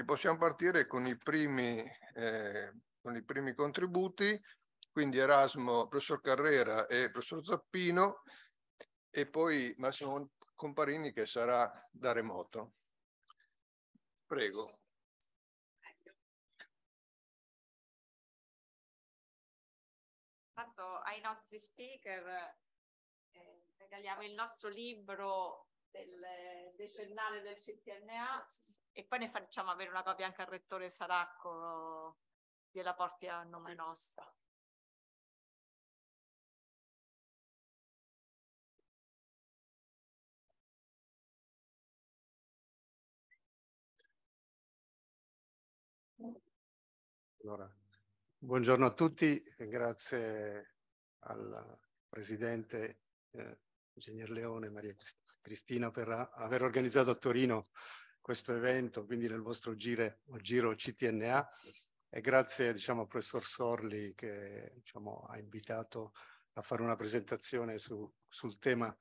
E possiamo partire con i primi, eh, con i primi contributi, quindi Erasmo, professor Carrera e professor Zappino, e poi Massimo Comparini che sarà da remoto. Prego. Intanto ai nostri speaker eh, regaliamo il nostro libro del decennale del CTNA e poi ne facciamo avere una copia anche al rettore Saracco, gliela porti a nome nostro. Allora, buongiorno a tutti, grazie al Presidente eh, Ingegner Leone Maria Cristina per aver organizzato a Torino questo evento, quindi nel vostro gire, giro CTNA e grazie diciamo, al professor Sorli che diciamo, ha invitato a fare una presentazione su, sul tema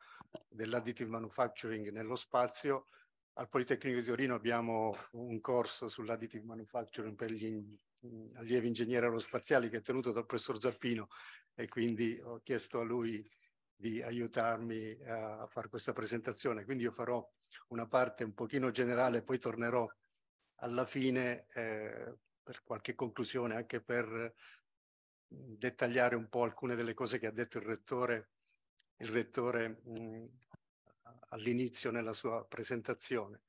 dell'additive manufacturing nello spazio. Al Politecnico di Torino abbiamo un corso sull'additive manufacturing per gli in, allievi ingegneri aerospaziali che è tenuto dal professor Zappino e quindi ho chiesto a lui di aiutarmi a fare questa presentazione. Quindi io farò una parte un pochino generale, poi tornerò alla fine eh, per qualche conclusione, anche per dettagliare un po' alcune delle cose che ha detto il rettore, rettore all'inizio nella sua presentazione.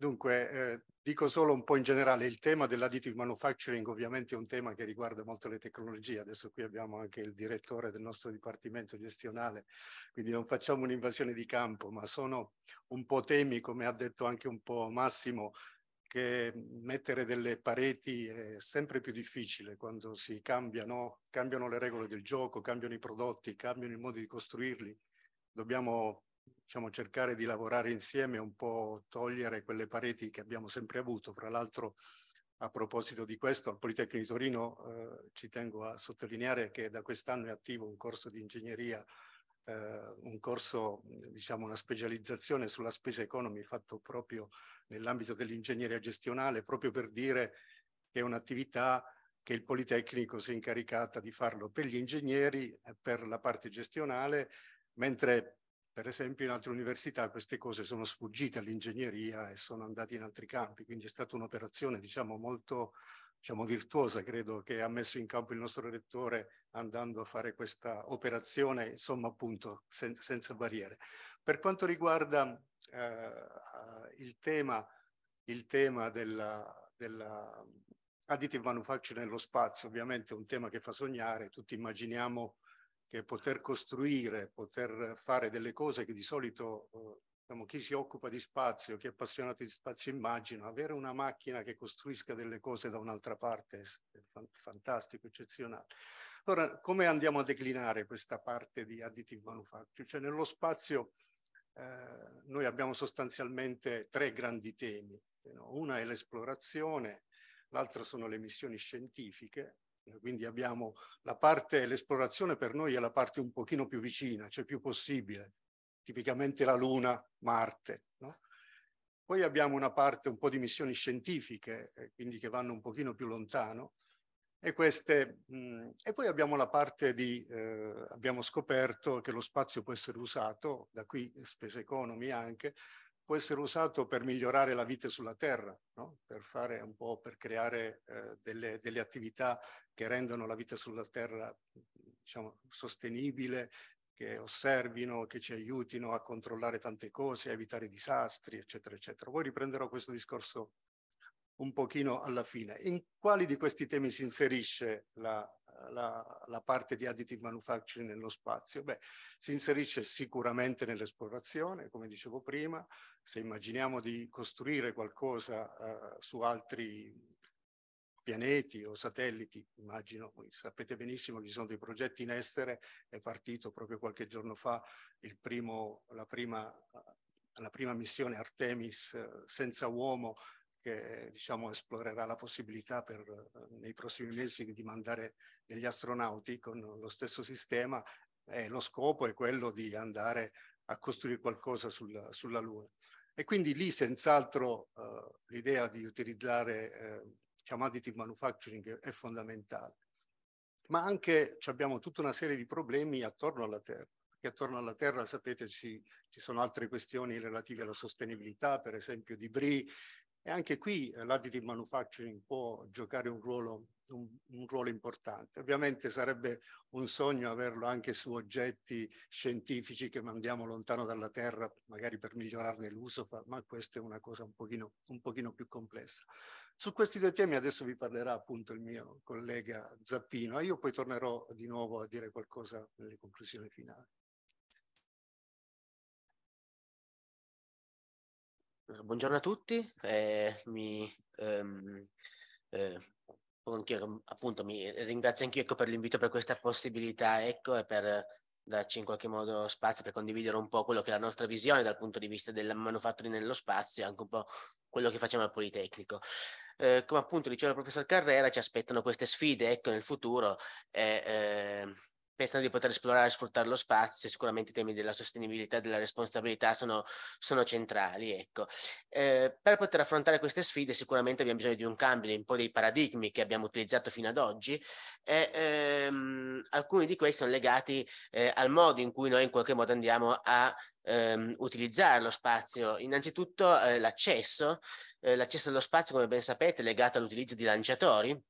Dunque, eh, dico solo un po' in generale, il tema dell'additive manufacturing ovviamente è un tema che riguarda molto le tecnologie, adesso qui abbiamo anche il direttore del nostro dipartimento gestionale, quindi non facciamo un'invasione di campo, ma sono un po' temi, come ha detto anche un po' Massimo, che mettere delle pareti è sempre più difficile quando si cambiano, cambiano le regole del gioco, cambiano i prodotti, cambiano i modi di costruirli. Dobbiamo diciamo, cercare di lavorare insieme, un po' togliere quelle pareti che abbiamo sempre avuto. Fra l'altro, a proposito di questo, al Politecnico di Torino eh, ci tengo a sottolineare che da quest'anno è attivo un corso di ingegneria, eh, un corso, diciamo, una specializzazione sulla spesa economy fatto proprio nell'ambito dell'ingegneria gestionale, proprio per dire che è un'attività che il Politecnico si è incaricata di farlo per gli ingegneri, per la parte gestionale, mentre per esempio in altre università queste cose sono sfuggite all'ingegneria e sono andate in altri campi, quindi è stata un'operazione diciamo molto diciamo, virtuosa, credo, che ha messo in campo il nostro rettore andando a fare questa operazione, insomma appunto sen senza barriere. Per quanto riguarda eh, il tema, il tema della, della additive manufacturing nello spazio, ovviamente è un tema che fa sognare, tutti immaginiamo che poter costruire, poter fare delle cose che di solito eh, diciamo, chi si occupa di spazio, chi è appassionato di spazio immagina, avere una macchina che costruisca delle cose da un'altra parte è fantastico, eccezionale. Allora, come andiamo a declinare questa parte di additive manufacturing? Cioè, nello spazio eh, noi abbiamo sostanzialmente tre grandi temi. No? Una è l'esplorazione, l'altra sono le missioni scientifiche quindi abbiamo la parte, l'esplorazione per noi è la parte un pochino più vicina, cioè più possibile, tipicamente la Luna, Marte. No? Poi abbiamo una parte un po' di missioni scientifiche, eh, quindi che vanno un pochino più lontano, e, queste, mh, mm, e poi abbiamo la parte di, eh, abbiamo scoperto che lo spazio può essere usato, da qui spese Economy anche, può essere usato per migliorare la vita sulla Terra, no? per fare un po', per creare eh, delle, delle, attività che rendano la vita sulla Terra diciamo, sostenibile, che osservino, che ci aiutino a controllare tante cose, a evitare disastri, eccetera, eccetera. Poi riprenderò questo discorso un pochino alla fine. In quali di questi temi si inserisce la, la, la parte di additive manufacturing nello spazio? Beh, si inserisce sicuramente nell'esplorazione, come dicevo prima, se immaginiamo di costruire qualcosa eh, su altri pianeti o satelliti, immagino, sapete benissimo che ci sono dei progetti in essere, è partito proprio qualche giorno fa primo, la, prima, la, prima, missione Artemis eh, senza uomo che diciamo, esplorerà la possibilità per, eh, nei prossimi mesi di mandare degli astronauti con lo stesso sistema e eh, lo scopo è quello di andare a costruire qualcosa sulla, sulla Luna. E quindi lì senz'altro eh, l'idea di utilizzare eh, commodity manufacturing è fondamentale. Ma anche abbiamo tutta una serie di problemi attorno alla terra, perché attorno alla terra sapete ci, ci sono altre questioni relative alla sostenibilità, per esempio di BRI, e anche qui eh, l'additive manufacturing può giocare un ruolo, un, un ruolo, importante. Ovviamente sarebbe un sogno averlo anche su oggetti scientifici che mandiamo lontano dalla Terra, magari per migliorarne l'uso, ma questa è una cosa un pochino, un pochino più complessa. Su questi due temi adesso vi parlerà appunto il mio collega Zappino e io poi tornerò di nuovo a dire qualcosa nelle conclusioni finali. Buongiorno a tutti, eh, mi, ehm, eh, appunto, mi ringrazio anch'io ecco, per l'invito, per questa possibilità ecco, e per darci in qualche modo spazio per condividere un po' quello che è la nostra visione dal punto di vista della manufattura nello spazio e anche un po' quello che facciamo al Politecnico. Eh, come appunto diceva il professor Carrera, ci aspettano queste sfide ecco, nel futuro e eh, pensano di poter esplorare e sfruttare lo spazio, sicuramente i temi della sostenibilità e della responsabilità sono, sono centrali. Ecco. Eh, per poter affrontare queste sfide sicuramente abbiamo bisogno di un cambio, di un po' dei paradigmi che abbiamo utilizzato fino ad oggi e ehm, alcuni di questi sono legati eh, al modo in cui noi in qualche modo andiamo a ehm, utilizzare lo spazio. Innanzitutto eh, l'accesso, eh, l'accesso allo spazio come ben sapete è legato all'utilizzo di lanciatori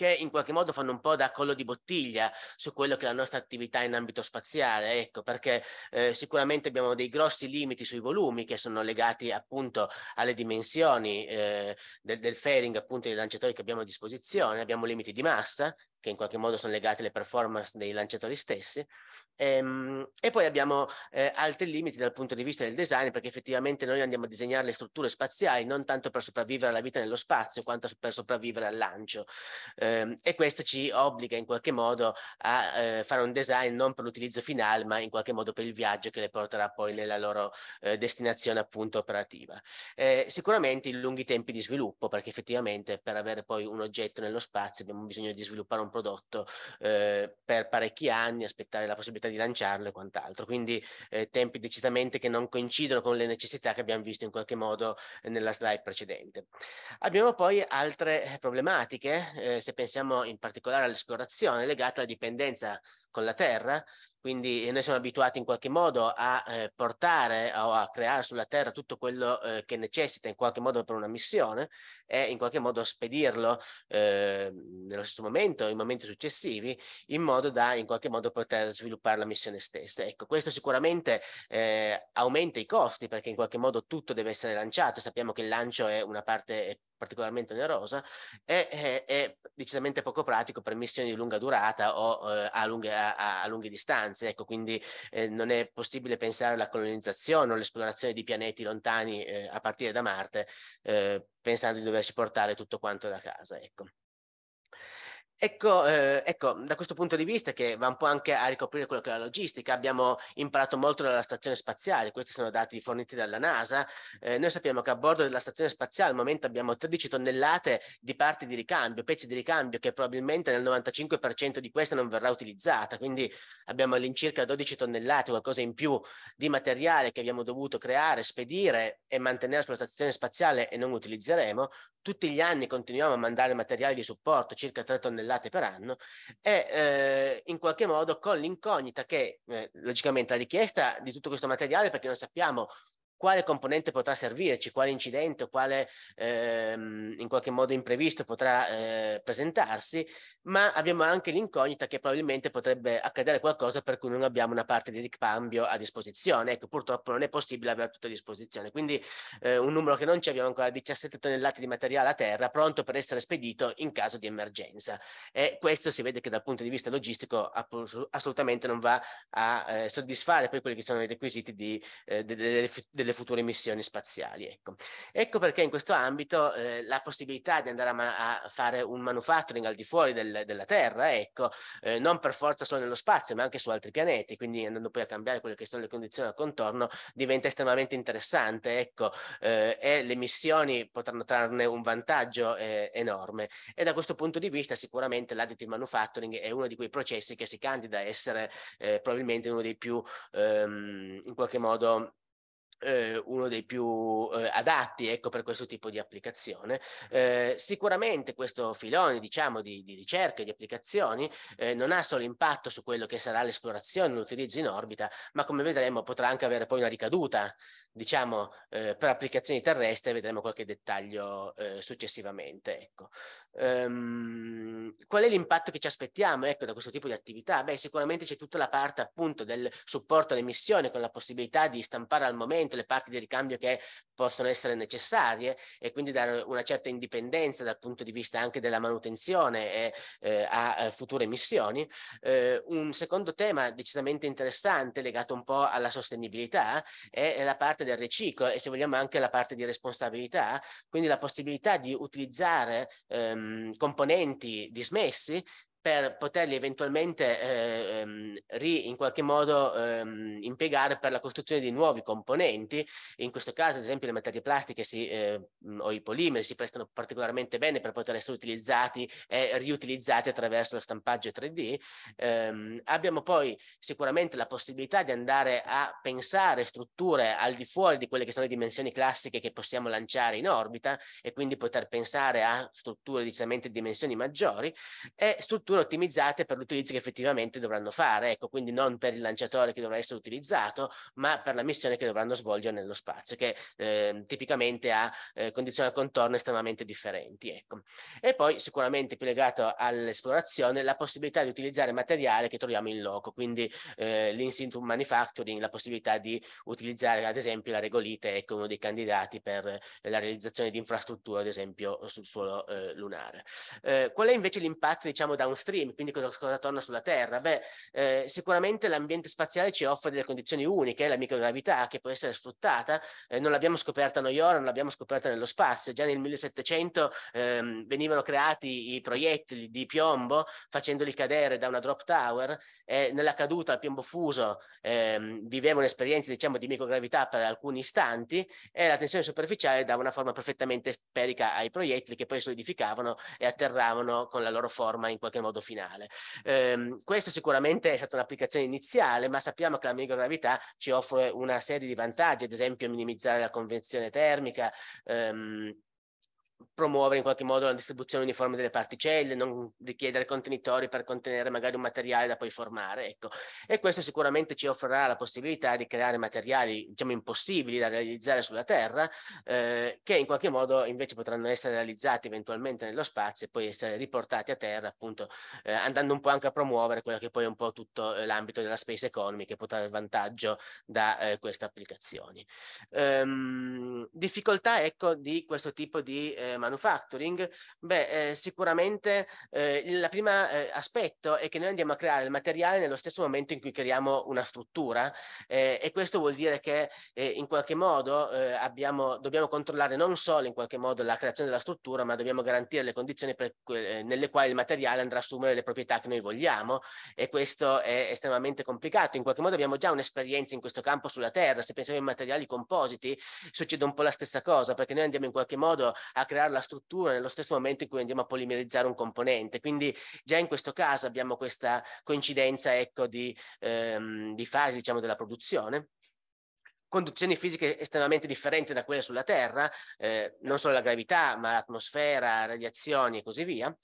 che in qualche modo fanno un po' da collo di bottiglia su quello che è la nostra attività in ambito spaziale, ecco, perché eh, sicuramente abbiamo dei grossi limiti sui volumi che sono legati appunto alle dimensioni eh, del, del fairing, appunto dei lanciatori che abbiamo a disposizione, abbiamo limiti di massa che in qualche modo sono legati alle performance dei lanciatori stessi, Ehm, e poi abbiamo eh, altri limiti dal punto di vista del design, perché effettivamente noi andiamo a disegnare le strutture spaziali non tanto per sopravvivere alla vita nello spazio, quanto per sopravvivere al lancio. Ehm, e questo ci obbliga in qualche modo a eh, fare un design non per l'utilizzo finale, ma in qualche modo per il viaggio che le porterà poi nella loro eh, destinazione appunto operativa. Eh, sicuramente i lunghi tempi di sviluppo, perché effettivamente per avere poi un oggetto nello spazio abbiamo bisogno di sviluppare un prodotto eh, per parecchi anni, aspettare la possibilità di lanciarlo e quant'altro. Quindi eh, tempi decisamente che non coincidono con le necessità che abbiamo visto in qualche modo eh, nella slide precedente. Abbiamo poi altre eh, problematiche, eh, se pensiamo in particolare all'esplorazione legata alla dipendenza con la terra, quindi noi siamo abituati in qualche modo a eh, portare o a creare sulla terra tutto quello eh, che necessita in qualche modo per una missione e in qualche modo spedirlo eh, nello stesso momento o in momenti successivi in modo da in qualche modo poter sviluppare la missione stessa. Ecco, questo sicuramente eh, aumenta i costi perché in qualche modo tutto deve essere lanciato, sappiamo che il lancio è una parte particolarmente onerosa, è, è, è, decisamente poco pratico per missioni di lunga durata o eh, a, lunghe, a, a, lunghe, distanze. Ecco, quindi eh, non è possibile pensare alla colonizzazione o all'esplorazione di pianeti lontani eh, a partire da Marte, eh, pensando di doversi portare tutto quanto da casa. Ecco. Ecco, eh, ecco, da questo punto di vista che va un po' anche a ricoprire quello che è la logistica, abbiamo imparato molto dalla stazione spaziale, questi sono dati forniti dalla NASA, eh, noi sappiamo che a bordo della stazione spaziale al momento abbiamo 13 tonnellate di parti di ricambio, pezzi di ricambio che probabilmente nel 95% di questa non verrà utilizzata, quindi abbiamo all'incirca 12 tonnellate, qualcosa in più di materiale che abbiamo dovuto creare, spedire e mantenere sulla stazione spaziale e non utilizzeremo, tutti gli anni continuiamo a mandare materiale di supporto, circa 3 tonnellate per anno, e eh, in qualche modo con l'incognita che eh, logicamente la richiesta di tutto questo materiale, perché non sappiamo quale componente potrà servirci, quale incidente, quale ehm, in qualche modo imprevisto potrà eh, presentarsi, ma abbiamo anche l'incognita che probabilmente potrebbe accadere qualcosa per cui non abbiamo una parte di ricambio a disposizione. Ecco, purtroppo non è possibile avere tutto a disposizione. Quindi eh, un numero che non c'è, abbiamo ancora 17 tonnellate di materiale a terra pronto per essere spedito in caso di emergenza. E questo si vede che dal punto di vista logistico assolutamente non va a eh, soddisfare poi quelli che sono i requisiti di, eh, delle, delle delle future missioni spaziali. Ecco, ecco perché in questo ambito eh, la possibilità di andare a, ma- a, fare un manufacturing al di fuori del, della Terra, ecco, eh, non per forza solo nello spazio, ma anche su altri pianeti, quindi andando poi a cambiare quelle che sono le condizioni al contorno, diventa estremamente interessante, ecco, eh, e le missioni potranno trarne un vantaggio eh, enorme. E da questo punto di vista sicuramente l'additive manufacturing è uno di quei processi che si candida a essere eh, probabilmente uno dei più, ehm, in qualche modo, eh, uno dei più eh, adatti ecco, per questo tipo di applicazione. Eh, sicuramente questo filone diciamo, di, di ricerca e di applicazioni ehm, non ha solo impatto su quello che sarà l'esplorazione, e l'utilizzo in orbita, ma come vedremo potrà anche avere poi una ricaduta diciamo, ehm, per applicazioni terrestri, vedremo qualche dettaglio ehm, successivamente. Ecco. Ehm, qual è l'impatto che ci aspettiamo ecco, da questo tipo di attività? Beh, sicuramente c'è tutta la parte appunto del supporto alle missioni con la possibilità di stampare al momento esattamente le parti di ricambio che possono essere necessarie e quindi dare una certa indipendenza dal punto di vista anche della manutenzione e, eh, a eh, future missioni. Eh, un secondo tema decisamente interessante legato un po' alla sostenibilità è la parte del riciclo e se vogliamo anche la parte di responsabilità, quindi la possibilità di utilizzare ehm, componenti dismessi per poterli eventualmente ehm, ri, in qualche modo ehm, impiegare per la costruzione di nuovi componenti, in questo caso ad esempio le materie plastiche si, eh, o i polimeri si prestano particolarmente bene per poter essere utilizzati e riutilizzati attraverso lo stampaggio 3D. Ehm, abbiamo poi sicuramente la possibilità di andare a pensare strutture al di fuori di quelle che sono le dimensioni classiche che possiamo lanciare in orbita e quindi poter pensare a strutture decisamente di dimensioni maggiori e strutture strutture ottimizzate per l'utilizzo che effettivamente dovranno fare, ecco, quindi non per il lanciatore che dovrà essere utilizzato, ma per la missione che dovranno svolgere nello spazio, che eh, tipicamente ha eh, condizioni al contorno estremamente differenti. Ecco. E poi sicuramente più legato all'esplorazione, la possibilità di utilizzare materiale che troviamo in loco, quindi eh, l'insitu manufacturing, la possibilità di utilizzare ad esempio la regolite, ecco uno dei candidati per la realizzazione di infrastrutture, ad esempio sul suolo eh, lunare. Eh, qual è invece l'impatto diciamo da un stream, quindi cosa, cosa torna sulla Terra? Beh, eh, sicuramente l'ambiente spaziale ci offre delle condizioni uniche, eh, la microgravità che può essere sfruttata, eh, non l'abbiamo scoperta noi ora, non l'abbiamo scoperta nello spazio, già nel 1700 ehm, venivano creati i proiettili di piombo facendoli cadere da una drop tower e nella caduta al piombo fuso ehm, vivevo un'esperienza diciamo di microgravità per alcuni istanti e la tensione superficiale dava una forma perfettamente sferica ai proiettili che poi solidificavano e atterravano con la loro forma in qualche modo nodo finale. Ehm, questo sicuramente è stata un'applicazione iniziale, ma sappiamo che la microgravità ci offre una serie di vantaggi, ad esempio minimizzare la convenzione termica. Ehm, promuovere in qualche modo la distribuzione uniforme delle particelle, non richiedere contenitori per contenere magari un materiale da poi formare, ecco. E questo sicuramente ci offrirà la possibilità di creare materiali, diciamo, impossibili da realizzare sulla Terra, eh, che in qualche modo invece potranno essere realizzati eventualmente nello spazio e poi essere riportati a Terra, appunto, eh, andando un po' anche a promuovere quello che poi è un po' tutto eh, l'ambito della space economy che potrà avere vantaggio da eh, queste applicazioni. Ehm, difficoltà, ecco, di questo tipo di eh, manufacturing? Beh, eh, sicuramente eh, il primo eh, aspetto è che noi andiamo a creare il materiale nello stesso momento in cui creiamo una struttura eh, e questo vuol dire che eh, in qualche modo eh, abbiamo, dobbiamo controllare non solo in qualche modo la creazione della struttura, ma dobbiamo garantire le condizioni per, nelle quali il materiale andrà a assumere le proprietà che noi vogliamo e questo è estremamente complicato. In qualche modo abbiamo già un'esperienza in questo campo sulla Terra, se pensiamo ai materiali compositi succede un po' la stessa cosa perché noi andiamo in qualche modo a creare la la struttura nello stesso momento in cui andiamo a polimerizzare un componente. Quindi già in questo caso abbiamo questa coincidenza ecco, di, ehm, di fasi diciamo, della produzione conduzioni fisiche estremamente differenti da quelle sulla Terra, eh, non solo la gravità, ma l'atmosfera, radiazioni e così via,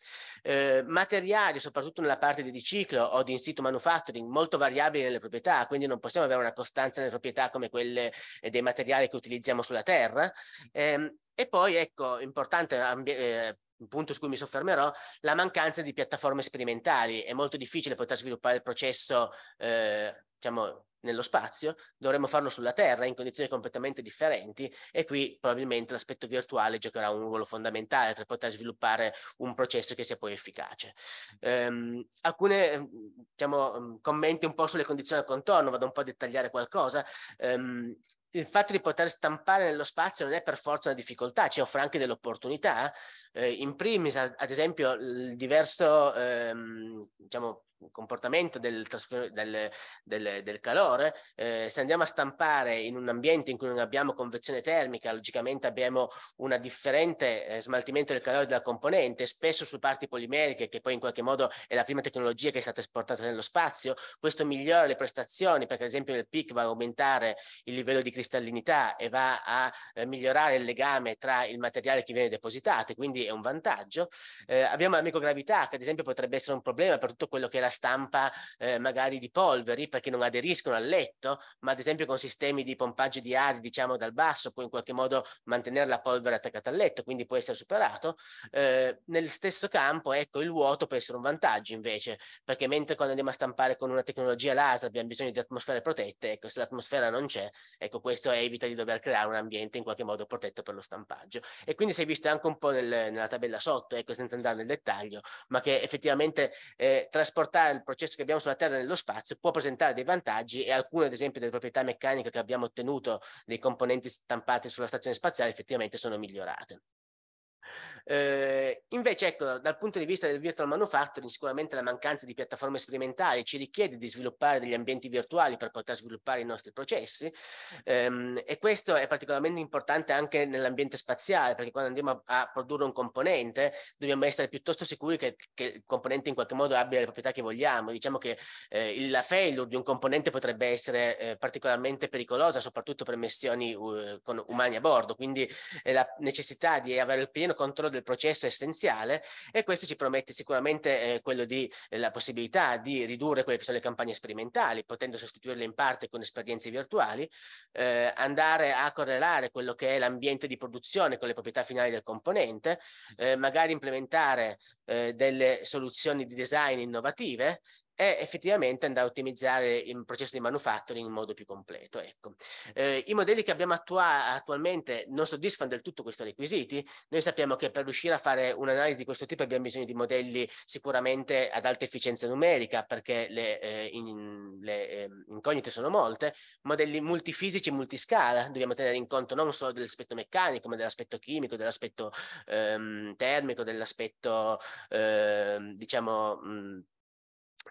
eh, materiali, soprattutto nella parte di riciclo o di in situ manufacturing, molto variabili nelle proprietà, quindi non possiamo avere una costanza nelle proprietà come quelle eh, dei materiali che utilizziamo sulla Terra. Eh, e poi, ecco, importante ambiente eh, un punto su cui mi soffermerò, la mancanza di piattaforme sperimentali. È molto difficile poter sviluppare il processo, eh, diciamo, nello spazio, dovremmo farlo sulla Terra in condizioni completamente differenti e qui probabilmente l'aspetto virtuale giocherà un ruolo fondamentale per poter sviluppare un processo che sia poi efficace. Um, alcune ehm, diciamo, ehm, commenti un po' sulle condizioni al contorno, vado un po' a dettagliare qualcosa. Um, il fatto di poter stampare nello spazio non è per forza una difficoltà, ci offre anche delle opportunità. Eh. Eh, in primis, ad esempio, il diverso ehm, diciamo, comportamento del, trasfer- del, del, del calore, eh, se andiamo a stampare in un ambiente in cui non abbiamo convezione termica, logicamente abbiamo un differente eh, smaltimento del calore della componente, spesso su parti polimeriche, che poi in qualche modo è la prima tecnologia che è stata esportata nello spazio, questo migliora le prestazioni perché ad esempio nel PIC va ad aumentare il livello di cristallinità e va a eh, migliorare il legame tra il materiale che viene depositato, quindi è un vantaggio. Eh, abbiamo la microgravità, che ad esempio potrebbe essere un problema per tutto quello che è la stampa eh, magari di polveri, perché non aderiscono al letto, ma ad esempio con sistemi di pompaggio di aria, diciamo dal basso, può in qualche modo mantenere la polvere attaccata al letto, quindi può essere superato. Eh, nel stesso campo, ecco, il vuoto può essere un vantaggio invece, perché mentre quando andiamo a stampare con una tecnologia laser abbiamo bisogno di atmosfere protette, ecco, se l'atmosfera non c'è, ecco, questo evita di dover creare un ambiente in qualche modo protetto per lo stampaggio. E quindi si è visto anche un po' nel, nella tabella sotto, ecco, senza andare nel dettaglio, ma che effettivamente eh, trasportare il processo che abbiamo sulla Terra nello spazio può presentare dei vantaggi e alcune, ad esempio, delle proprietà meccaniche che abbiamo ottenuto dei componenti stampati sulla stazione spaziale effettivamente sono migliorate. Eh, invece, ecco, dal punto di vista del virtual manufacturing, sicuramente la mancanza di piattaforme sperimentali ci richiede di sviluppare degli ambienti virtuali per poter sviluppare i nostri processi ehm, e questo è particolarmente importante anche nell'ambiente spaziale, perché quando andiamo a, a produrre un componente dobbiamo essere piuttosto sicuri che, che, il componente in qualche modo abbia le proprietà che vogliamo. Diciamo che eh, la failure di un componente potrebbe essere eh, particolarmente pericolosa, soprattutto per missioni uh, con umani a bordo, quindi la necessità di avere il pieno controllo del processo è essenziale e questo ci promette sicuramente eh, quello di, eh, la possibilità di ridurre quelle che sono le campagne sperimentali, potendo sostituirle in parte con esperienze virtuali, eh, andare a correlare quello che è l'ambiente di produzione con le proprietà finali del componente, eh, magari implementare eh, delle soluzioni di design innovative è effettivamente andare a ottimizzare il processo di manufacturing in modo più completo. Ecco. Eh, I modelli che abbiamo attua- attualmente non soddisfano del tutto questi requisiti. Noi sappiamo che per riuscire a fare un'analisi di questo tipo abbiamo bisogno di modelli sicuramente ad alta efficienza numerica perché le, eh, in, le eh, incognite sono molte, modelli multifisici, multiscala, dobbiamo tenere in conto non solo dell'aspetto meccanico ma dell'aspetto chimico, dell'aspetto ehm, termico, dell'aspetto ehm, diciamo... Mh,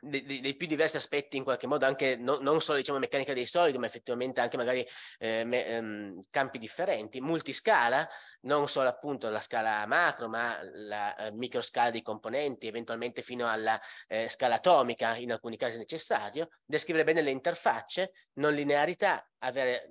dei, dei, più diversi aspetti in qualche modo anche no, non solo diciamo meccanica dei solidi ma effettivamente anche magari eh, me, um, campi differenti multiscala non solo appunto la scala macro, ma la eh, microscala dei componenti, eventualmente fino alla eh, scala atomica, in alcuni casi necessario, descrivere bene le interfacce, non linearità, avere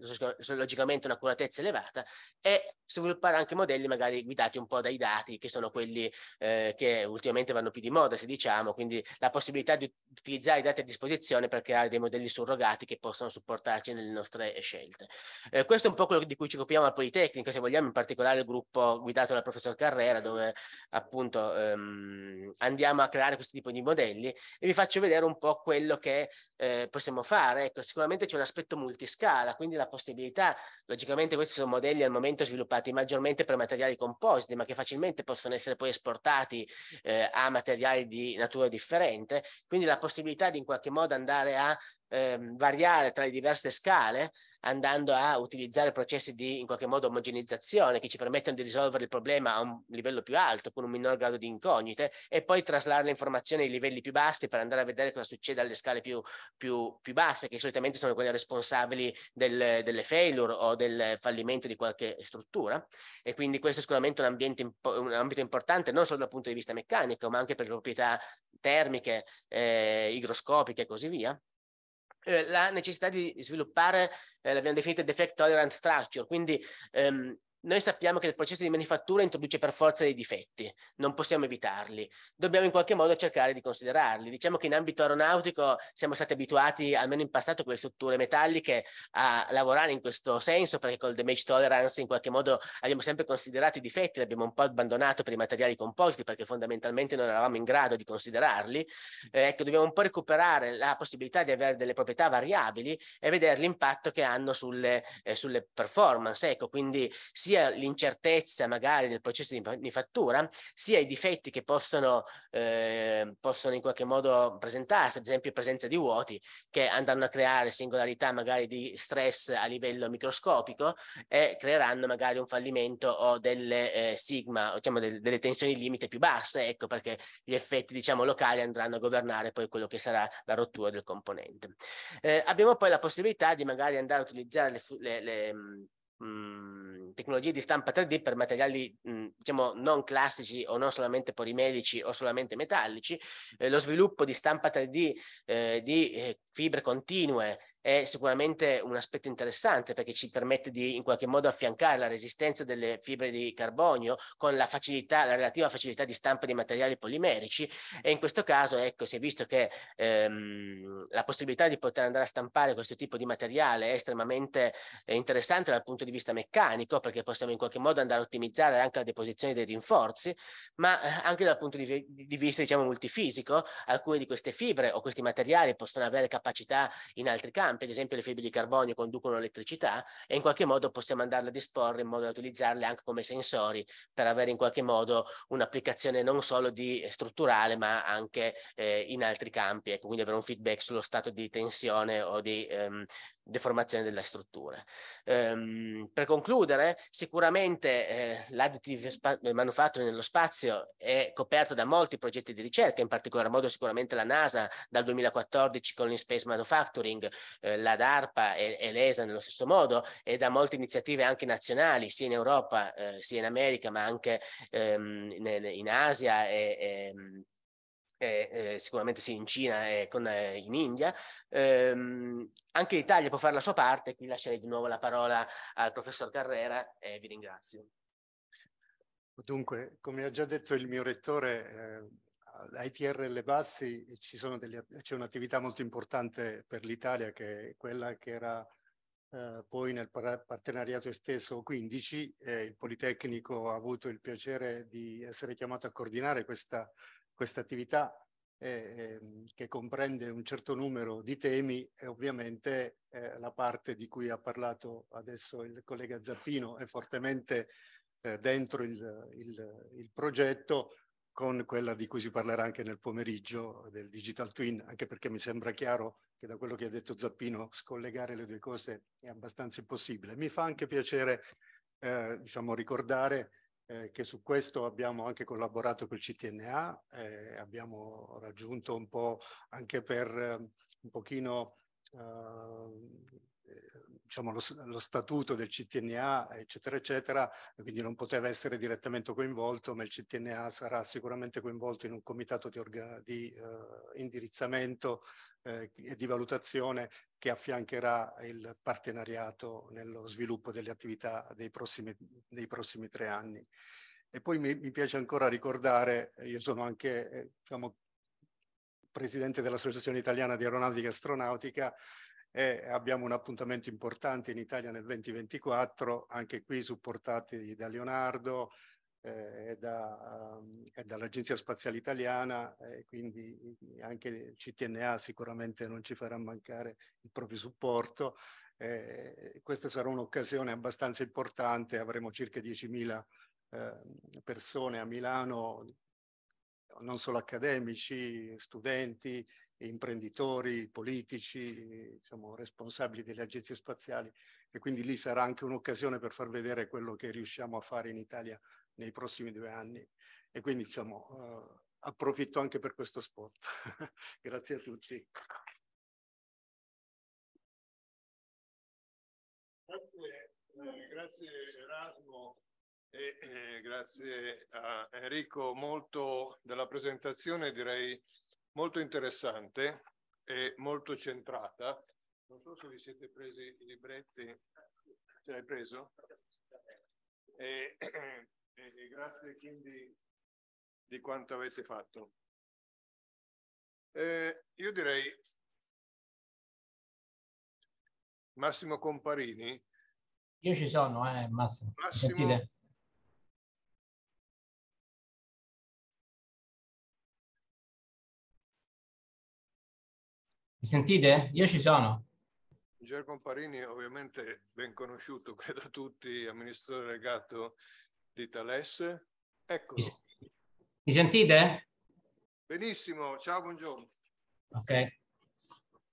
logicamente un'accuratezza elevata e sviluppare anche modelli magari guidati un po' dai dati, che sono quelli eh, che ultimamente vanno più di moda, se diciamo, quindi la possibilità di utilizzare i dati a disposizione per creare dei modelli surrogati che possono supportarci nelle nostre scelte. Eh, questo è un po' quello di cui ci occupiamo al Politecnico, se vogliamo in particolare del gruppo guidato dal professor Carrera, dove appunto ehm, andiamo a creare questo tipo di modelli e vi faccio vedere un po' quello che eh, possiamo fare. Ecco, sicuramente c'è un aspetto multiscala, quindi la possibilità, logicamente questi sono modelli al momento sviluppati maggiormente per materiali compositi, ma che facilmente possono essere poi esportati eh, a materiali di natura differente, quindi la possibilità di in qualche modo andare a eh, variare tra le diverse scale andando a utilizzare processi di in qualche modo omogenizzazione che ci permettono di risolvere il problema a un livello più alto con un minor grado di incognite e poi traslare le informazioni ai livelli più bassi per andare a vedere cosa succede alle scale più, più, più basse che solitamente sono quelle responsabili del, delle failure o del fallimento di qualche struttura e quindi questo è sicuramente un, ambiente, un ambito importante non solo dal punto di vista meccanico ma anche per le proprietà termiche, eh, igroscopiche e così via eh, la necessità di sviluppare, eh, l'abbiamo definita defect tolerant structure, quindi ehm, noi sappiamo che il processo di manifattura introduce per forza dei difetti, non possiamo evitarli, dobbiamo in qualche modo cercare di considerarli. Diciamo che in ambito aeronautico siamo stati abituati, almeno in passato, con le strutture metalliche a lavorare in questo senso, perché col damage tolerance in qualche modo abbiamo sempre considerato i difetti, li abbiamo un po' abbandonato per i materiali compositi, perché fondamentalmente non eravamo in grado di considerarli. Eh, ecco, dobbiamo un po' recuperare la possibilità di avere delle proprietà variabili e vedere l'impatto che hanno sulle, eh, sulle performance. Ecco, quindi sia sia l'incertezza magari del processo di manifattura, sia i difetti che possono, eh, possono in qualche modo presentarsi, ad esempio presenza di vuoti che andranno a creare singolarità magari di stress a livello microscopico e creeranno magari un fallimento o delle eh, sigma, diciamo del, delle tensioni limite più basse, ecco perché gli effetti diciamo locali andranno a governare poi quello che sarà la rottura del componente. Eh, abbiamo poi la possibilità di magari andare a utilizzare le, le, le mh, mhmm, tecnologie di stampa 3D per materiali mh, mhmm, diciamo non classici o non solamente polimerici o solamente metallici, eh, lo sviluppo di stampa 3D eh, di eh, fibre continue è sicuramente un aspetto interessante perché ci permette di in qualche modo affiancare la resistenza delle fibre di carbonio con la facilità, la relativa facilità di stampa di materiali polimerici e in questo caso ecco si è visto che ehm, la possibilità di poter andare a stampare questo tipo di materiale è estremamente eh, interessante dal punto di vista meccanico perché possiamo in qualche modo andare a ottimizzare anche la deposizione dei rinforzi ma eh, anche dal punto di, di vista diciamo multifisico alcune di queste fibre o questi materiali possono avere capacità in altri campi per esempio le fibre di carbonio conducono l'elettricità e in qualche modo possiamo andarle a disporre in modo da utilizzarle anche come sensori per avere in qualche modo un'applicazione non solo di eh, strutturale ma anche eh, in altri campi, ecco, quindi avere un feedback sullo stato di tensione o di, ehm, deformazione della struttura. Um, per concludere, sicuramente eh, l'additive spa- manufacturing nello spazio è coperto da molti progetti di ricerca, in particolar modo sicuramente la NASA dal 2014 con l'In-Space Manufacturing, eh, la DARPA e, e, l'ESA nello stesso modo e da molte iniziative anche nazionali, sia in Europa eh, sia in America, ma anche ehm, in, in, Asia e, e ehm, eh, eh, sicuramente sì in Cina e con, eh, in India. Ehm, anche l'Italia può fare la sua parte, qui lascerei di nuovo la parola al professor Carrera e vi ringrazio. Dunque, come ha già detto il mio rettore, eh, ai TRL Bassi c'è un'attività molto importante per l'Italia che è quella che era eh, poi nel partenariato esteso 15, eh, il Politecnico ha avuto il piacere di essere chiamato a coordinare questa attività questa attività eh, ehm, che comprende un certo numero di temi e ovviamente eh, la parte di cui ha parlato adesso il collega Zappino è fortemente eh, dentro il, il, il progetto con quella di cui si parlerà anche nel pomeriggio del digital twin, anche perché mi sembra chiaro che da quello che ha detto Zappino scollegare le due cose è abbastanza impossibile. Mi fa anche piacere eh, diciamo, ricordare eh, che su questo abbiamo anche collaborato col CTNA, eh, abbiamo raggiunto un po' anche per ehm, un pochino eh, eh, diciamo lo, lo, statuto del CTNA, eccetera, eccetera, quindi non poteva essere direttamente coinvolto, ma il CTNA sarà sicuramente coinvolto in un comitato di, di eh, indirizzamento eh, e di valutazione che affiancherà il partenariato nello sviluppo delle attività dei prossimi, dei prossimi tre anni. E poi mi, mi, piace ancora ricordare, eh, io sono anche eh, diciamo, presidente dell'Associazione Italiana di Aeronautica e Astronautica e abbiamo un appuntamento importante in Italia nel 2024, anche qui supportati da Leonardo, eh, da, um, è dall'Agenzia Spaziale Italiana e eh, quindi anche il CTNA sicuramente non ci farà mancare il proprio supporto. Eh, questa sarà un'occasione abbastanza importante, avremo circa 10.000 eh, persone a Milano, non solo accademici, studenti, imprenditori, politici, diciamo, responsabili delle agenzie spaziali e quindi lì sarà anche un'occasione per far vedere quello che riusciamo a fare in Italia nei prossimi due anni e quindi diciamo, uh, approfitto anche per questo spot. Grazie a tutti. Grazie, eh, grazie Erasmo e eh, grazie a Enrico molto della presentazione direi molto interessante e molto centrata. Non so se vi siete presi i libretti. Ce l'hai preso? E, e, e grazie quindi di quanto avete fatto. Eh, io direi Massimo Comparini. Io ci sono, eh, Massimo. Massimo... Mi sentite? Io ci sono. Ger Comparini, ovviamente ben conosciuto, credo a tutti, amministratore legato di Thales. Ecco. Mi sentite? Benissimo, ciao, buongiorno. Ok.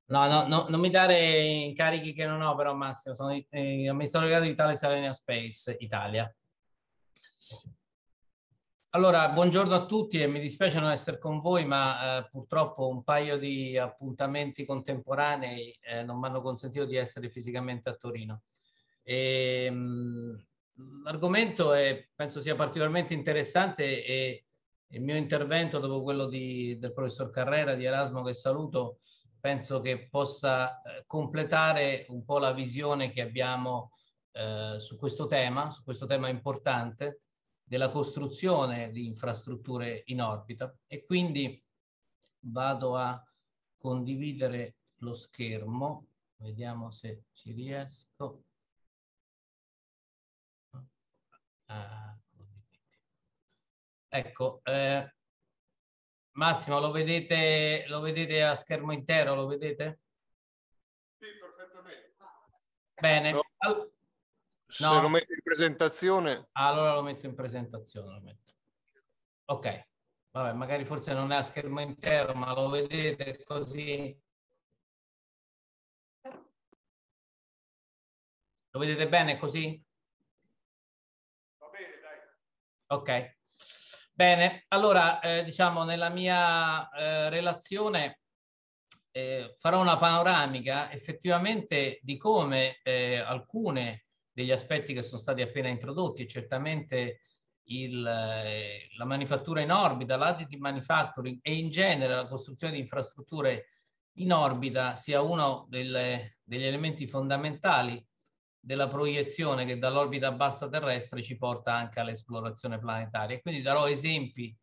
No, no, no, non mi dare incarichi che non ho però Massimo, sono eh, amministratore di Thales Arena Space Italia. Allora, buongiorno a tutti e mi dispiace non essere con voi, ma eh, purtroppo un paio di appuntamenti contemporanei eh, non mi hanno consentito di essere fisicamente a Torino. E, ehm, mh, L'argomento è, penso sia particolarmente interessante e il mio intervento dopo quello di, del professor Carrera di Erasmo che saluto penso che possa eh, completare un po' la visione che abbiamo eh, su questo tema, su questo tema importante della costruzione di infrastrutture in orbita e quindi vado a condividere lo schermo, vediamo se ci riesco. Ah, ecco, eh, Massimo, lo vedete, lo vedete a schermo intero? Lo vedete? Sì, perfettamente. Bene. No. All... No. lo metto in presentazione. Allora lo metto in presentazione. Metto. Ok, vabbè, magari forse non è a schermo intero, ma lo vedete così. Lo vedete bene così? Ok. Bene, allora eh, diciamo nella mia eh, relazione eh, farò una panoramica effettivamente di come eh, alcune degli aspetti che sono stati appena introdotti, certamente il, eh, la manifattura in orbita, l'additive manufacturing e in genere la costruzione di infrastrutture in orbita sia uno delle, degli elementi fondamentali della proiezione che dall'orbita bassa terrestre ci porta anche all'esplorazione planetaria. E quindi darò esempi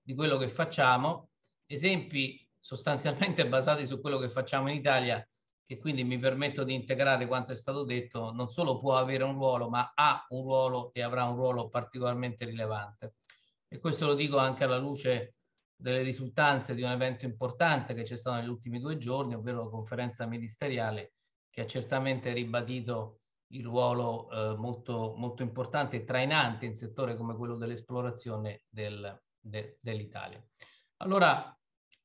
di quello che facciamo, esempi sostanzialmente basati su quello che facciamo in Italia, che quindi mi permetto di integrare quanto è stato detto, non solo può avere un ruolo, ma ha un ruolo e avrà un ruolo particolarmente rilevante. E questo lo dico anche alla luce delle risultanze di un evento importante che c'è stato negli ultimi due giorni, ovvero la conferenza ministeriale che ha certamente ribadito il ruolo eh, molto, molto, importante e trainante in settore come quello dell'esplorazione del, de, dell'Italia. Allora,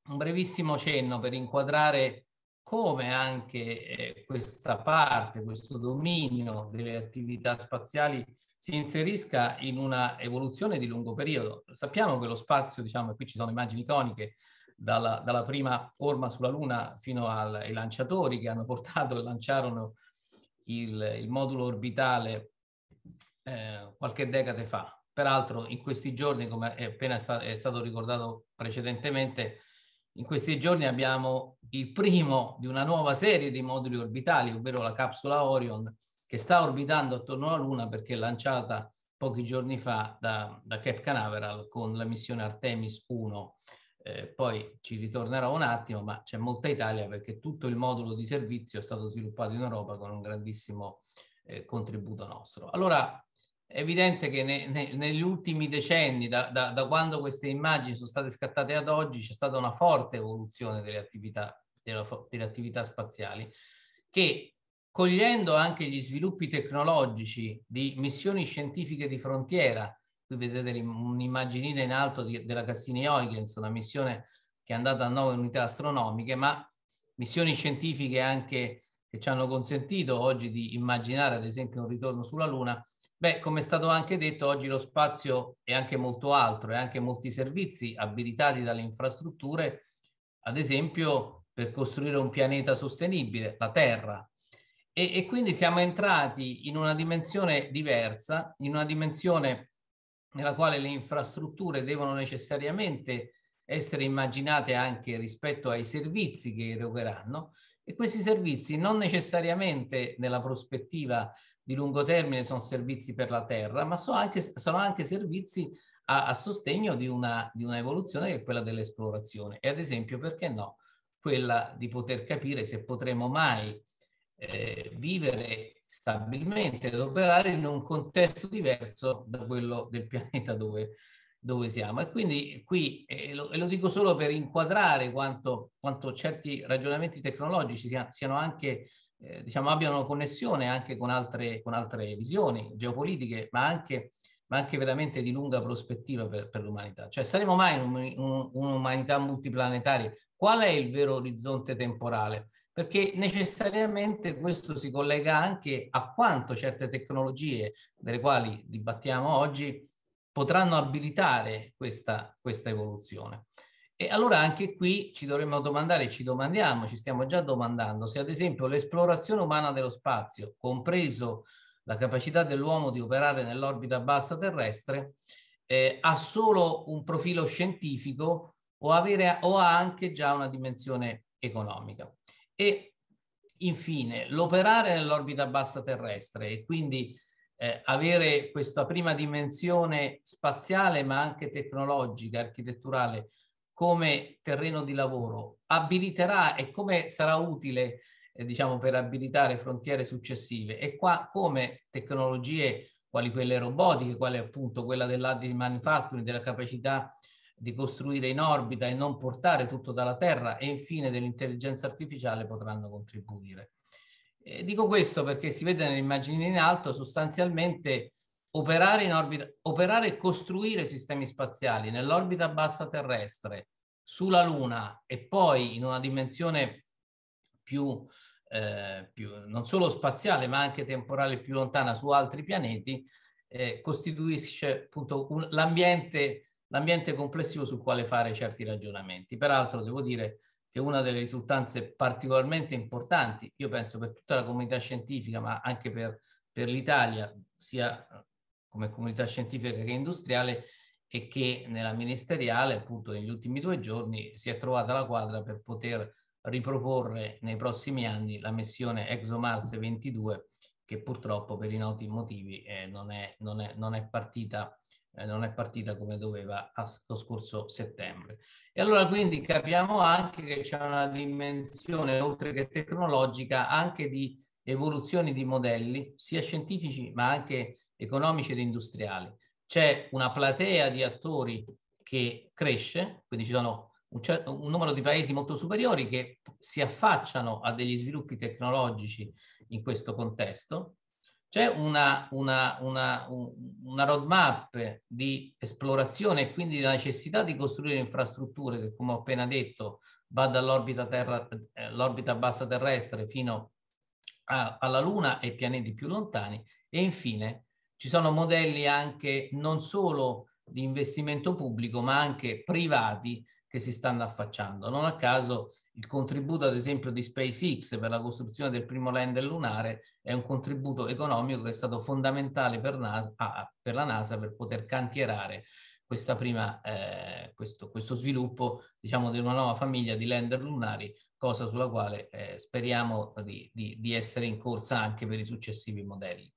un brevissimo cenno per inquadrare come anche eh, questa parte, questo dominio delle attività spaziali si inserisca in una evoluzione di lungo periodo. Sappiamo che lo spazio, diciamo, e qui ci sono immagini iconiche, dalla, dalla prima forma sulla Luna fino al, ai lanciatori che hanno portato e lanciarono il, il modulo orbitale eh, qualche decade fa. Peraltro in questi giorni, come è appena sta è stato ricordato precedentemente, in questi giorni abbiamo il primo di una nuova serie di moduli orbitali, ovvero la capsula Orion, che sta orbitando attorno alla Luna perché è lanciata pochi giorni fa da, da Cape Canaveral con la missione Artemis 1. Eh, poi ci ritornerò un attimo, ma c'è molta Italia perché tutto il modulo di servizio è stato sviluppato in Europa con un grandissimo eh, contributo nostro. Allora, è evidente che ne, ne, negli ultimi decenni, da, da, da, quando queste immagini sono state scattate ad oggi, c'è stata una forte evoluzione delle attività, della, delle attività spaziali che cogliendo anche gli sviluppi tecnologici di missioni scientifiche di frontiera, Qui vedete un'immaginina in alto di, della Cassini Huygens, una missione che è andata a 9 unità astronomiche, ma missioni scientifiche anche che ci hanno consentito oggi di immaginare ad esempio un ritorno sulla Luna. Beh, come è stato anche detto, oggi lo spazio è anche molto altro e anche molti servizi abilitati dalle infrastrutture, ad esempio per costruire un pianeta sostenibile, la Terra. E, e quindi siamo entrati in una dimensione diversa, in una dimensione nella quale le infrastrutture devono necessariamente essere immaginate anche rispetto ai servizi che erogheranno e questi servizi non necessariamente nella prospettiva di lungo termine sono servizi per la terra, ma sono anche, sono anche servizi a, a sostegno di una, di una evoluzione che è quella dell'esplorazione e ad esempio, perché no, quella di poter capire se potremo mai eh, vivere stabilmente ad operare in un contesto diverso da quello del pianeta dove, dove siamo. E quindi qui, e lo, e lo, dico solo per inquadrare quanto, quanto certi ragionamenti tecnologici siano, siano anche, eh, diciamo, abbiano connessione anche con altre, con altre visioni geopolitiche, ma anche, ma anche veramente di lunga prospettiva per, per l'umanità. Cioè saremo mai in un, un, un'umanità multiplanetaria? Qual è il vero orizzonte temporale? perché necessariamente questo si collega anche a quanto certe tecnologie delle quali dibattiamo oggi potranno abilitare questa, questa evoluzione. E allora anche qui ci dovremmo domandare, ci domandiamo, ci stiamo già domandando, se ad esempio l'esplorazione umana dello spazio, compreso la capacità dell'uomo di operare nell'orbita bassa terrestre, eh, ha solo un profilo scientifico o, avere, o ha anche già una dimensione economica. E infine, l'operare nell'orbita bassa terrestre e quindi eh, avere questa prima dimensione spaziale ma anche tecnologica, architetturale, come terreno di lavoro, abiliterà e come sarà utile eh, diciamo, per abilitare frontiere successive e qua come tecnologie quali quelle robotiche, quale appunto quella dell'art di manufacturing, della capacità di costruire in orbita e non portare tutto dalla Terra e infine dell'intelligenza artificiale potranno contribuire. E eh, dico questo perché si vede nelle immagini in alto sostanzialmente operare, in orbita, operare e costruire sistemi spaziali nell'orbita bassa terrestre, sulla Luna e poi in una dimensione più, eh, più non solo spaziale ma anche temporale più lontana su altri pianeti, eh, costituisce appunto l'ambiente l'ambiente complessivo sul quale fare certi ragionamenti. Peraltro devo dire che una delle risultanze particolarmente importanti, io penso per tutta la comunità scientifica, ma anche per, per l'Italia, sia eh, come comunità scientifica che industriale, è che nella ministeriale, appunto negli ultimi due giorni, si è trovata la quadra per poter riproporre nei prossimi anni la missione ExoMars 22, che purtroppo per i noti motivi eh, non, è, non, è, non è partita eh, non è partita come doveva ah, lo scorso settembre. E allora quindi capiamo anche che c'è una dimensione, oltre che tecnologica, anche di evoluzioni di modelli, sia scientifici ma anche economici ed industriali. C'è una platea di attori che cresce, quindi ci sono un, certo, un, numero di paesi molto superiori che si affacciano a degli sviluppi tecnologici in questo contesto c'è una, una, una, una roadmap di esplorazione e quindi la necessità di costruire infrastrutture che, come ho appena detto, va dall'orbita, terra, eh, l'orbita bassa terrestre fino a, alla Luna e pianeti più lontani. E infine ci sono modelli anche non solo di investimento pubblico, ma anche privati che si stanno affacciando. Non a caso il contributo, ad esempio, di SpaceX per la costruzione del primo lander lunare è un contributo economico che è stato fondamentale per, NASA, per la NASA per poter cantierare prima, eh, questo, questo, sviluppo diciamo, di una nuova famiglia di lander lunari, cosa sulla quale eh, speriamo di, di, di essere in corsa anche per i successivi modelli.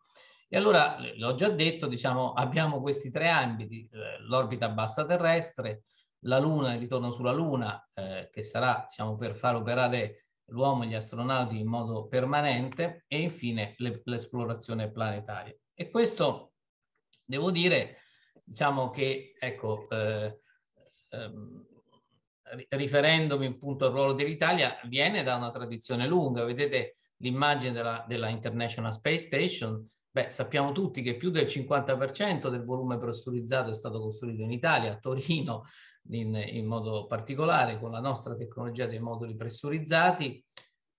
E allora, l'ho già detto, diciamo, abbiamo questi tre ambiti, eh, l'orbita bassa terrestre, la Luna, il ritorno sulla Luna, eh, che sarà diciamo, per far operare l'uomo e gli astronauti in modo permanente, e infine l'esplorazione planetaria. E questo, devo dire, diciamo che, ecco, eh, ehm, riferendomi appunto al ruolo dell'Italia, viene da una tradizione lunga. Vedete l'immagine della, della International Space Station, Beh, sappiamo tutti che più del 50% del volume pressurizzato è stato costruito in Italia, a Torino in, in modo particolare, con la nostra tecnologia dei moduli pressurizzati.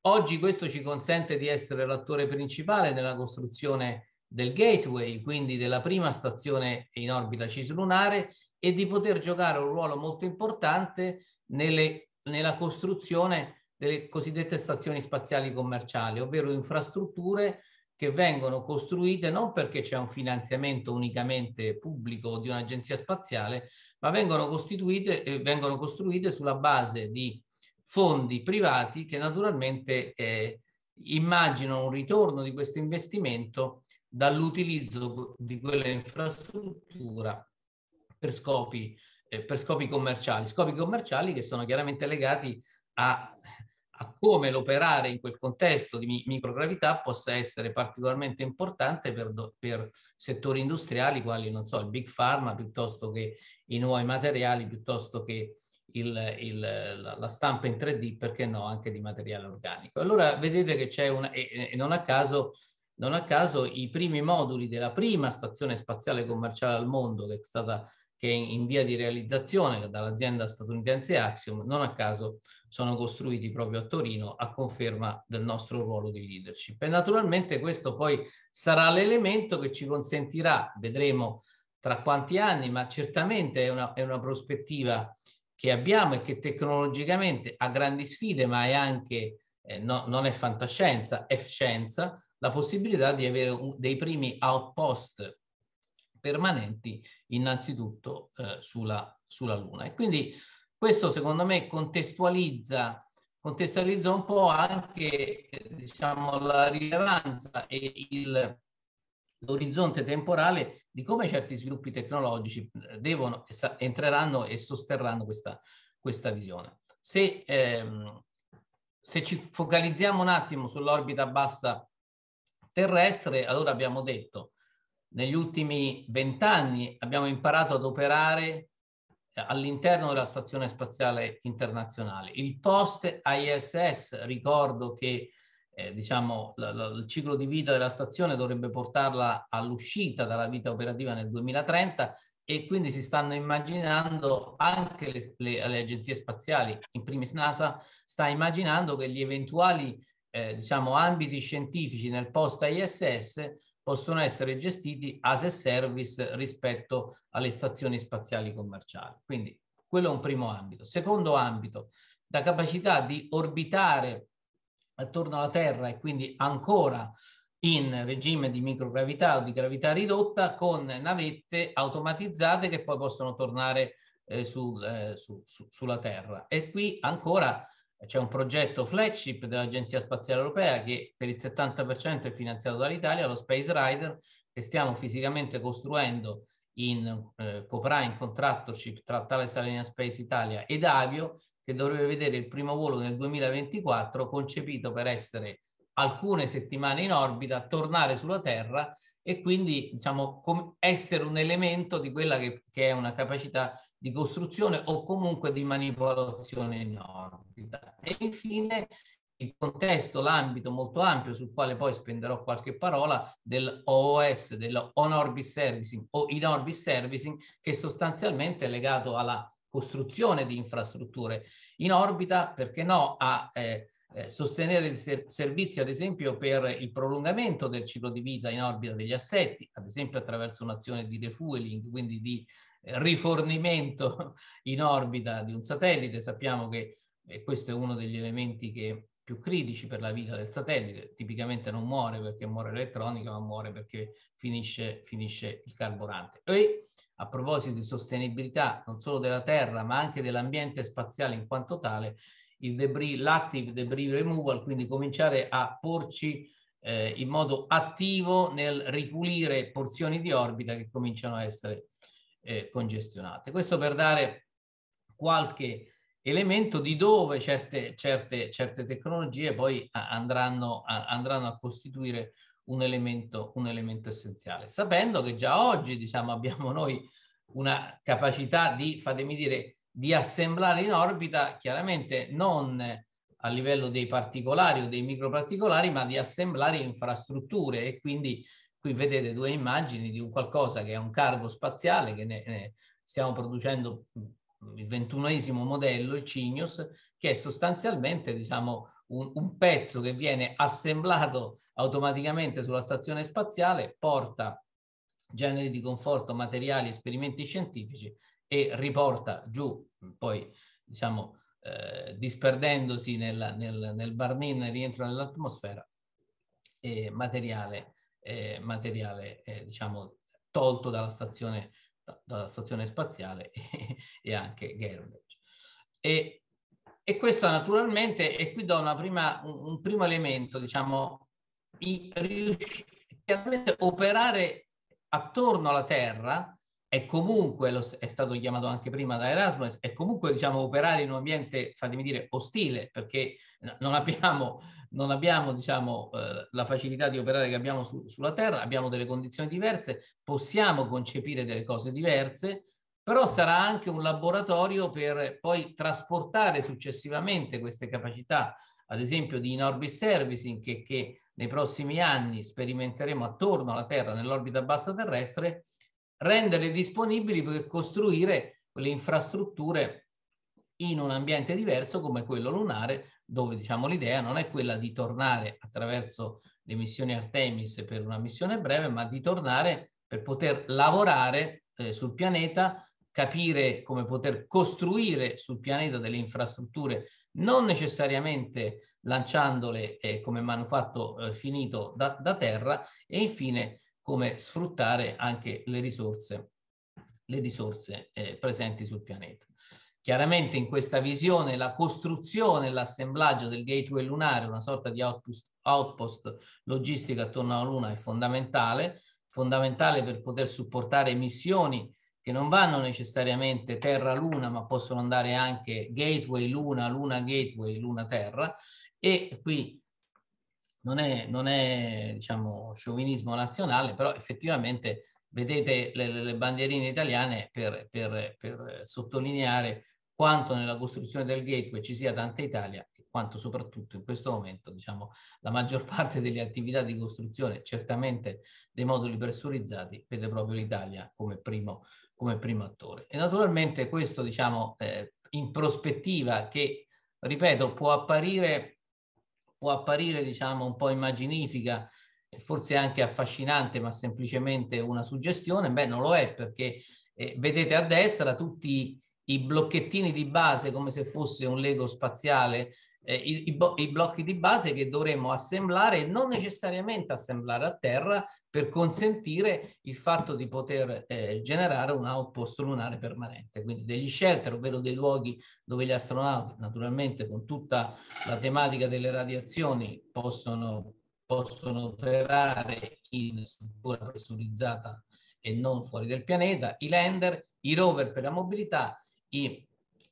Oggi questo ci consente di essere l'attore principale nella costruzione del gateway, quindi della prima stazione in orbita cislunare e di poter giocare un ruolo molto importante nelle, nella costruzione delle cosiddette stazioni spaziali commerciali, ovvero infrastrutture che vengono costruite non perché c'è un finanziamento unicamente pubblico o di un'agenzia spaziale, ma vengono, eh, vengono costruite sulla base di fondi privati che naturalmente eh, immaginano un ritorno di questo investimento dall'utilizzo di quella infrastruttura per scopi, eh, per scopi commerciali, scopi commerciali che sono chiaramente legati a a come l'operare in quel contesto di microgravità possa essere particolarmente importante per, per, settori industriali quali, non so, il big pharma piuttosto che i nuovi materiali, piuttosto che il, il, la stampa in 3D, perché no, anche di materiale organico. Allora vedete che c'è una, e, e non, a caso, non a caso i primi moduli della prima stazione spaziale commerciale al mondo che è stata che è in via di realizzazione dall'azienda statunitense Axiom, non a caso sono costruiti proprio a Torino a conferma del nostro ruolo di leadership. E naturalmente questo poi sarà l'elemento che ci consentirà, vedremo tra quanti anni, ma certamente è una, è una prospettiva che abbiamo e che tecnologicamente ha grandi sfide, ma è anche, eh, no, non è fantascienza, è scienza, la possibilità di avere un, dei primi outpost permanenti innanzitutto eh, sulla, sulla, Luna. E quindi questo secondo me contestualizza, contestualizza un po' anche diciamo, la rilevanza e il, l'orizzonte temporale di come certi sviluppi tecnologici eh, devono, entreranno e sosterranno questa, questa visione. Se, ehm, se, ci focalizziamo un attimo sull'orbita bassa terrestre, allora abbiamo detto che negli ultimi vent'anni abbiamo imparato ad operare eh, all'interno della Stazione Spaziale Internazionale. Il post ISS, ricordo che eh, diciamo, l- l- il ciclo di vita della stazione dovrebbe portarla all'uscita dalla vita operativa nel 2030 e quindi si stanno immaginando anche le, le, le agenzie spaziali, in primis NASA, sta immaginando che gli eventuali eh, diciamo, ambiti scientifici nel post ISS possono essere gestiti as a service rispetto alle stazioni spaziali commerciali. Quindi quello è un primo ambito. Secondo ambito, la capacità di orbitare attorno alla Terra e quindi ancora in regime di microgravità o di gravità ridotta con navette automatizzate che poi possono tornare eh, sul, eh, su, su, sulla Terra. E qui ancora c'è un progetto flagship dell'Agenzia Spaziale Europea che per il 70% è finanziato dall'Italia, lo Space Rider, che stiamo fisicamente costruendo in eh, copra in contractorship tra Tale Alenia Space Italia ed Avio, che dovrebbe vedere il primo volo nel 2024, concepito per essere alcune settimane in orbita, tornare sulla Terra e quindi diciamo, essere un elemento di quella che, che è una capacità di costruzione o comunque di manipolazione normativa. E infine il contesto, l'ambito molto ampio sul quale poi spenderò qualche parola del dell'OOS, dell'on orbit servicing o in orbit servicing che sostanzialmente è legato alla costruzione di infrastrutture in orbita, perché no, a eh, eh sostenere servizi ad esempio per il prolungamento del ciclo di vita in orbita degli assetti, ad esempio attraverso un'azione di refueling, quindi di rifornimento in orbita di un satellite. Sappiamo che eh, questo è uno degli elementi che più critici per la vita del satellite. Tipicamente non muore perché muore l'elettronica, ma muore perché finisce, finisce, il carburante. E a proposito di sostenibilità non solo della Terra, ma anche dell'ambiente spaziale in quanto tale, il debris, l'active debris removal, quindi cominciare a porci eh, in modo attivo nel ripulire porzioni di orbita che cominciano a essere eh, congestionate. Questo per dare qualche elemento di dove certe, certe, certe tecnologie poi andranno a, andranno a costituire un elemento, un elemento, essenziale, sapendo che già oggi diciamo, abbiamo noi una capacità di, fatemi dire, di assemblare in orbita, chiaramente non a livello dei particolari o dei microparticolari, ma di assemblare infrastrutture e quindi Qui vedete due immagini di un qualcosa che è un cargo spaziale che ne, ne stiamo producendo mm, il ventunesimo modello, il Cignos, che è sostanzialmente diciamo, un, un pezzo che viene assemblato automaticamente sulla stazione spaziale, porta generi di conforto, materiali, esperimenti scientifici e riporta giù, mm, poi diciamo eh, disperdendosi nel, nel, nel barmin rientro nell'atmosfera, eh, materiale eh, materiale eh, diciamo, tolto dalla stazione, dalla stazione spaziale e, e anche Gerudage. E, e, questo naturalmente, e qui do prima, un, un, primo elemento, diciamo, i, riuscire chiaramente operare attorno alla Terra è comunque, è stato chiamato anche prima da Erasmus, è comunque diciamo, operare in un ambiente, fatemi dire, ostile, perché non abbiamo, non abbiamo diciamo, eh, la facilità di operare che abbiamo su, sulla Terra, abbiamo delle condizioni diverse, possiamo concepire delle cose diverse, però sarà anche un laboratorio per poi trasportare successivamente queste capacità, ad esempio di in-orbit servicing, che, che nei prossimi anni sperimenteremo attorno alla Terra nell'orbita bassa terrestre, renderle disponibili per costruire le infrastrutture in un ambiente diverso come quello lunare, dove diciamo l'idea non è quella di tornare attraverso le missioni Artemis per una missione breve, ma di tornare per poter lavorare eh, sul pianeta, capire come poter costruire sul pianeta delle infrastrutture, non necessariamente lanciandole eh, come manufatto eh, finito da, da terra e infine come sfruttare anche le risorse, le risorse eh, presenti sul pianeta. Chiaramente in questa visione la costruzione e l'assemblaggio del gateway lunare, una sorta di outpost, outpost logistica attorno alla Luna, è fondamentale, fondamentale per poter supportare missioni che non vanno necessariamente Terra-Luna, ma possono andare anche Gateway Luna, Luna Gateway, Luna Terra. E qui non è, non è diciamo, sciovinismo nazionale, però effettivamente vedete le, le bandierine italiane per, per, per, sottolineare quanto nella costruzione del gateway ci sia tanta Italia e quanto soprattutto in questo momento diciamo, la maggior parte delle attività di costruzione, certamente dei moduli pressurizzati, vede proprio l'Italia come primo, come primo attore. E naturalmente questo diciamo, eh, in prospettiva che, ripeto, può apparire può apparire diciamo un po' immaginifica forse anche affascinante ma semplicemente una suggestione, beh non lo è perché eh, vedete a destra tutti i blocchettini di base come se fosse un Lego spaziale eh, i, i, i, blocchi di base che dovremo assemblare e non necessariamente assemblare a terra per consentire il fatto di poter eh, generare un outpost lunare permanente, quindi degli shelter, ovvero dei luoghi dove gli astronauti, naturalmente con tutta la tematica delle radiazioni, possono, possono operare in struttura pressurizzata e non fuori del pianeta, i lander, i rover per la mobilità, i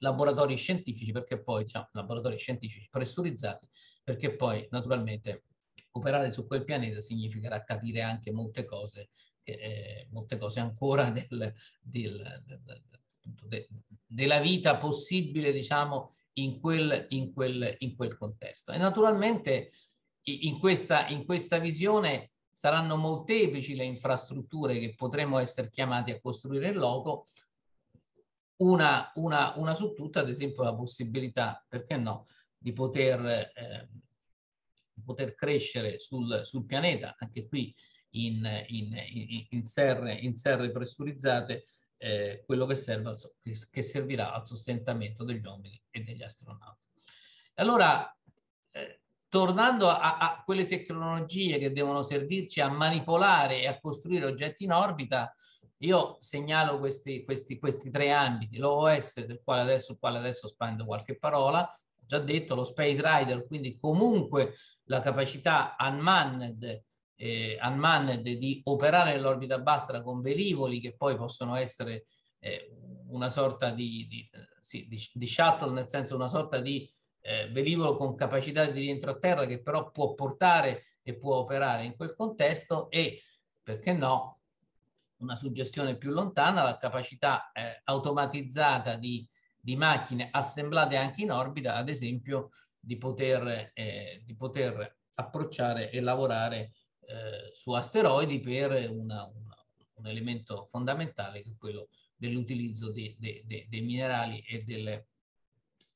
laboratori scientifici, perché poi, diciamo, laboratori scientifici pressurizzati, perché poi naturalmente operare su quel pianeta significherà capire anche molte cose, eh, molte cose ancora del, del, del, della vita possibile, diciamo, in quel, in quel, in quel contesto. E naturalmente in questa, in questa visione saranno molteplici le infrastrutture che potremo essere chiamati a costruire in loco, una, una, una, su tutte, ad esempio, la possibilità, perché no, di poter, eh, poter crescere sul, sul, pianeta, anche qui in, in, in, in serre, serre, pressurizzate, eh, quello che, serve, che, servirà al sostentamento degli uomini e degli astronauti. Allora, eh, tornando a, a, quelle tecnologie che devono servirci a manipolare e a costruire oggetti in orbita, io segnalo questi, questi, questi tre ambiti, l'OS del quale adesso, sul quale adesso spendo qualche parola, ho già detto lo Space Rider, quindi comunque la capacità unmanned, eh, unmanned di operare nell'orbita bassa con velivoli che poi possono essere eh, una sorta di, di, eh, sì, di, di, shuttle, nel senso una sorta di eh, velivolo con capacità di rientro a terra che però può portare e può operare in quel contesto e perché no una suggestione più lontana, la capacità eh, automatizzata di, di, macchine assemblate anche in orbita, ad esempio, di poter, eh, di poter approcciare e lavorare eh, su asteroidi per una, una, un elemento fondamentale che è quello dell'utilizzo dei de, de, de minerali e, delle,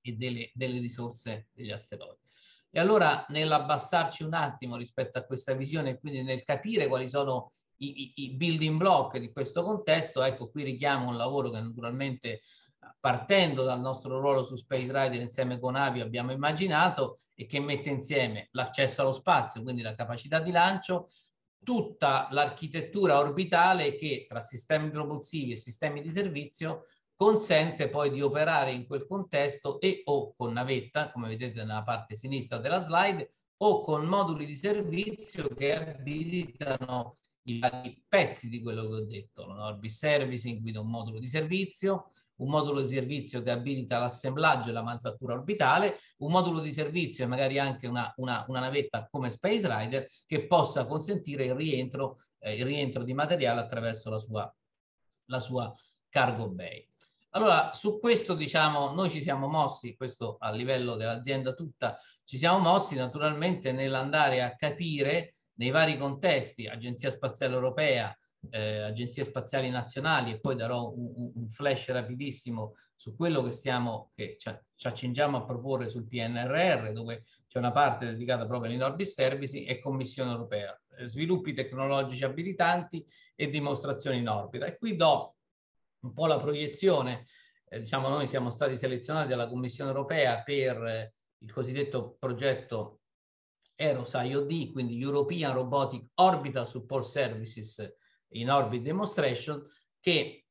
e delle, delle risorse degli asteroidi. E allora nell'abbassarci un attimo rispetto a questa visione, e quindi nel capire quali sono i, i building block di questo contesto, ecco qui richiamo un lavoro che naturalmente eh, partendo dal nostro ruolo su Space Rider insieme con Avi abbiamo immaginato e che mette insieme l'accesso allo spazio, quindi la capacità di lancio, tutta l'architettura orbitale che tra sistemi propulsivi e sistemi di servizio consente poi di operare in quel contesto e o con navetta, come vedete nella parte sinistra della slide, o con moduli di servizio che abilitano i vari pezzi di quello che ho detto, no? il B-Service guida un modulo di servizio, un modulo di servizio che abilita l'assemblaggio e la manifattura orbitale, un modulo di servizio e magari anche una, una, una navetta come Space Rider che possa consentire il rientro, eh, il rientro di materiale attraverso la sua, la sua cargo bay. Allora, su questo diciamo, noi ci siamo mossi, questo a livello dell'azienda tutta, ci siamo mossi naturalmente nell'andare a capire nei vari contesti, Agenzia Spaziale Europea, eh, Agenzie Spaziali Nazionali e poi darò un, un flash rapidissimo su quello che, stiamo, che ci, accingiamo a proporre sul PNRR, dove c'è una parte dedicata proprio ai Nordic Services e Commissione Europea, eh, sviluppi tecnologici abilitanti e dimostrazioni in orbita. E qui do un po' la proiezione, eh, diciamo noi siamo stati selezionati dalla Commissione Europea per eh, il cosiddetto progetto EROS IOD, quindi European Robotic Orbital Support Services in Orbit Demonstration, che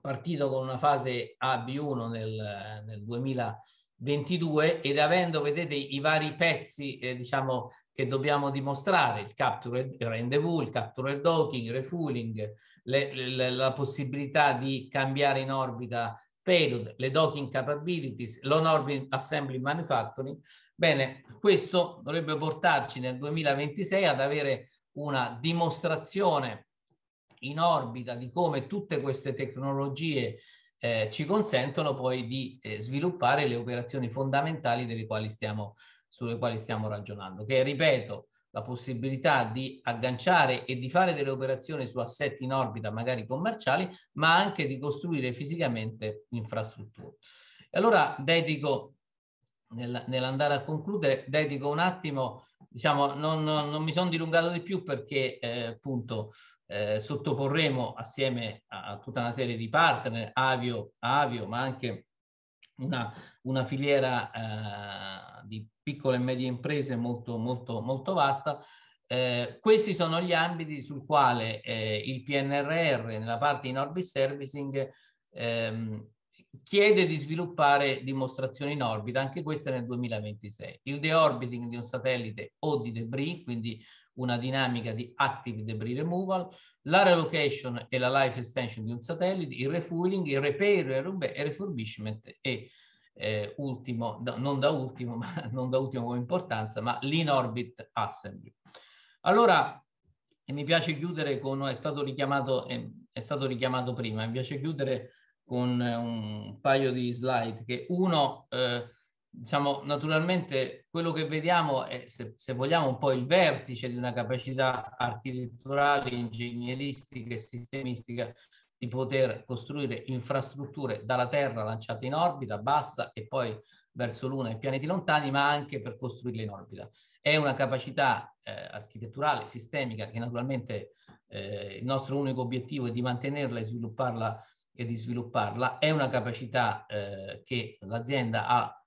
partito con una fase AB1 nel, nel 2022 ed avendo, vedete, i vari pezzi, eh, diciamo, che dobbiamo dimostrare, il capture il rendezvous, il capture docking, il refueling, le, le, la possibilità di cambiare in orbita payload, le docking capabilities, l'on-orbit assembly manufacturing, bene, questo dovrebbe portarci nel 2026 ad avere una dimostrazione in orbita di come tutte queste tecnologie eh, ci consentono poi di eh, sviluppare le operazioni fondamentali delle quali stiamo, sulle quali stiamo ragionando, che ripeto, la possibilità di agganciare e di fare delle operazioni su assetti in orbita, magari commerciali, ma anche di costruire fisicamente infrastrutture. E allora dedico, nel, nell'andare a concludere, dedico un attimo, diciamo, non, non mi sono dilungato di più perché eh, appunto eh, sottoporremo assieme a, a tutta una serie di partner, Avio, Avio ma anche una, una filiera eh, di piccole e medie imprese molto, molto, molto vasta. Eh, questi sono gli ambiti sul quale eh, il PNRR nella parte in orbit servicing ehm, chiede di sviluppare dimostrazioni in orbita, anche queste nel 2026. Il deorbiting di un satellite o di debris, quindi una dinamica di active debris removal, la relocation e la life extension di un satellite, il refueling, il repair e refurbishment e eh, ultimo, non da ultimo, ma non da ultimo come importanza, ma l'in orbit assembly. Allora, mi piace chiudere con, è stato richiamato, è, è stato richiamato prima, mi piace chiudere con eh, un paio di slide che uno eh, diciamo, naturalmente quello che vediamo è, se, se, vogliamo, un po' il vertice di una capacità architetturale, ingegneristica e sistemistica di poter costruire infrastrutture dalla Terra lanciate in orbita bassa e poi verso Luna e pianeti lontani, ma anche per costruirle in orbita. È una capacità eh, architetturale, sistemica, che naturalmente eh, il nostro unico obiettivo è di mantenerla e svilupparla e di svilupparla. È una capacità eh, che l'azienda ha